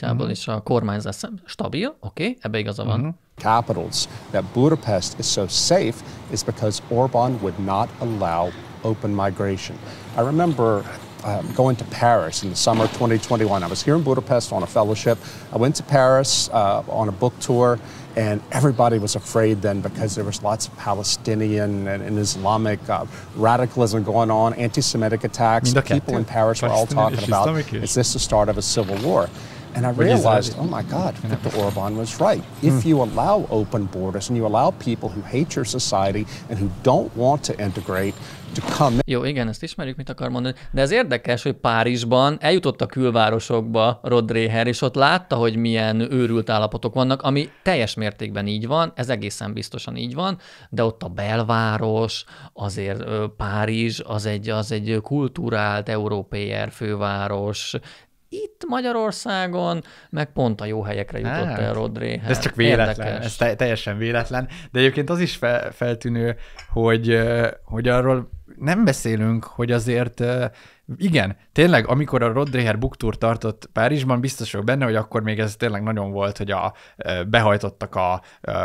mhm. és a kormányzás stabil, oké, okay, ebbe igaza van. Mhm. Capitals that Budapest is so safe is because Orban would not allow open migration. I remember um, going to Paris in the summer 2021. I was here in Budapest on a fellowship. I went to Paris uh, on a book tour. And everybody was afraid then because there was lots of Palestinian and, and Islamic uh, radicalism going on, anti Semitic attacks. People in Paris were all talking about is this the start of a civil war? And I realized, oh my God, Victor Orban was right. If hmm. you allow open borders and you allow people who hate your society and who don't want to integrate to come Jó, igen, ezt ismerjük, mit akar mondani. De ez érdekes, hogy Párizsban eljutott a külvárosokba Rodréher, és ott látta, hogy milyen őrült állapotok vannak, ami teljes mértékben így van, ez egészen biztosan így van, de ott a belváros, azért Párizs, az egy, az egy kultúrált, európér főváros, itt Magyarországon, meg pont a jó helyekre jutott hát, el Rodri. Hát, ez csak véletlen, érdekes. ez te- teljesen véletlen, de egyébként az is fe- feltűnő, hogy, hogy arról nem beszélünk, hogy azért igen, tényleg, amikor a Rodriher buktúr tartott Párizsban, biztos vagyok benne, hogy akkor még ez tényleg nagyon volt, hogy a, behajtottak a,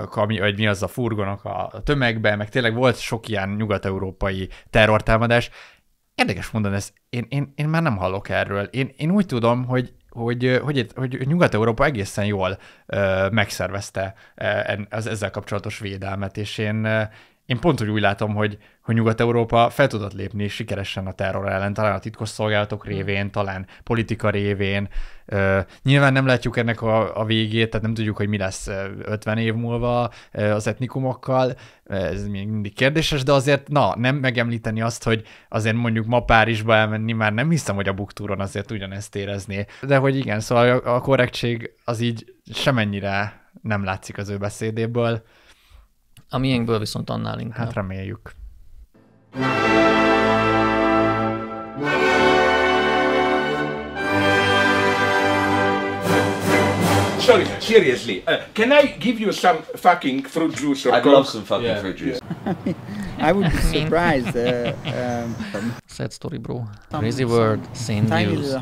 a vagy mi az a furgonok a, a tömegbe, meg tényleg volt sok ilyen nyugat-európai terrortámadás, Érdekes mondani ezt, én, én, én már nem hallok erről. Én, én úgy tudom, hogy hogy, hogy, hogy Nyugat-Európa egészen jól ö, megszervezte az ezzel kapcsolatos védelmet, és én, én pont úgy, látom, hogy, hogy Nyugat-Európa fel tudott lépni sikeresen a terror ellen, talán a titkosszolgálatok hm. révén, talán politika révén, nyilván nem látjuk ennek a, a végét, tehát nem tudjuk, hogy mi lesz 50 év múlva az etnikumokkal, ez még mindig kérdéses, de azért na, nem megemlíteni azt, hogy azért mondjuk ma Párizsba elmenni, már nem hiszem, hogy a buktúron azért ugyanezt érezné. De hogy igen, szóval a, a korrektség az így semennyire nem látszik az ő beszédéből. A miénkből viszont annál inkább. Hát reméljük. Yeah. sorry, seriously. Uh, can I give you some fucking fruit juice or I'd coke? love some fucking yeah. fruit juice. [LAUGHS] I would be [LAUGHS] surprised. Uh, um, Sad story, bro. Crazy word, same news.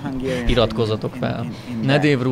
Iratkozatok fel. Ne Dave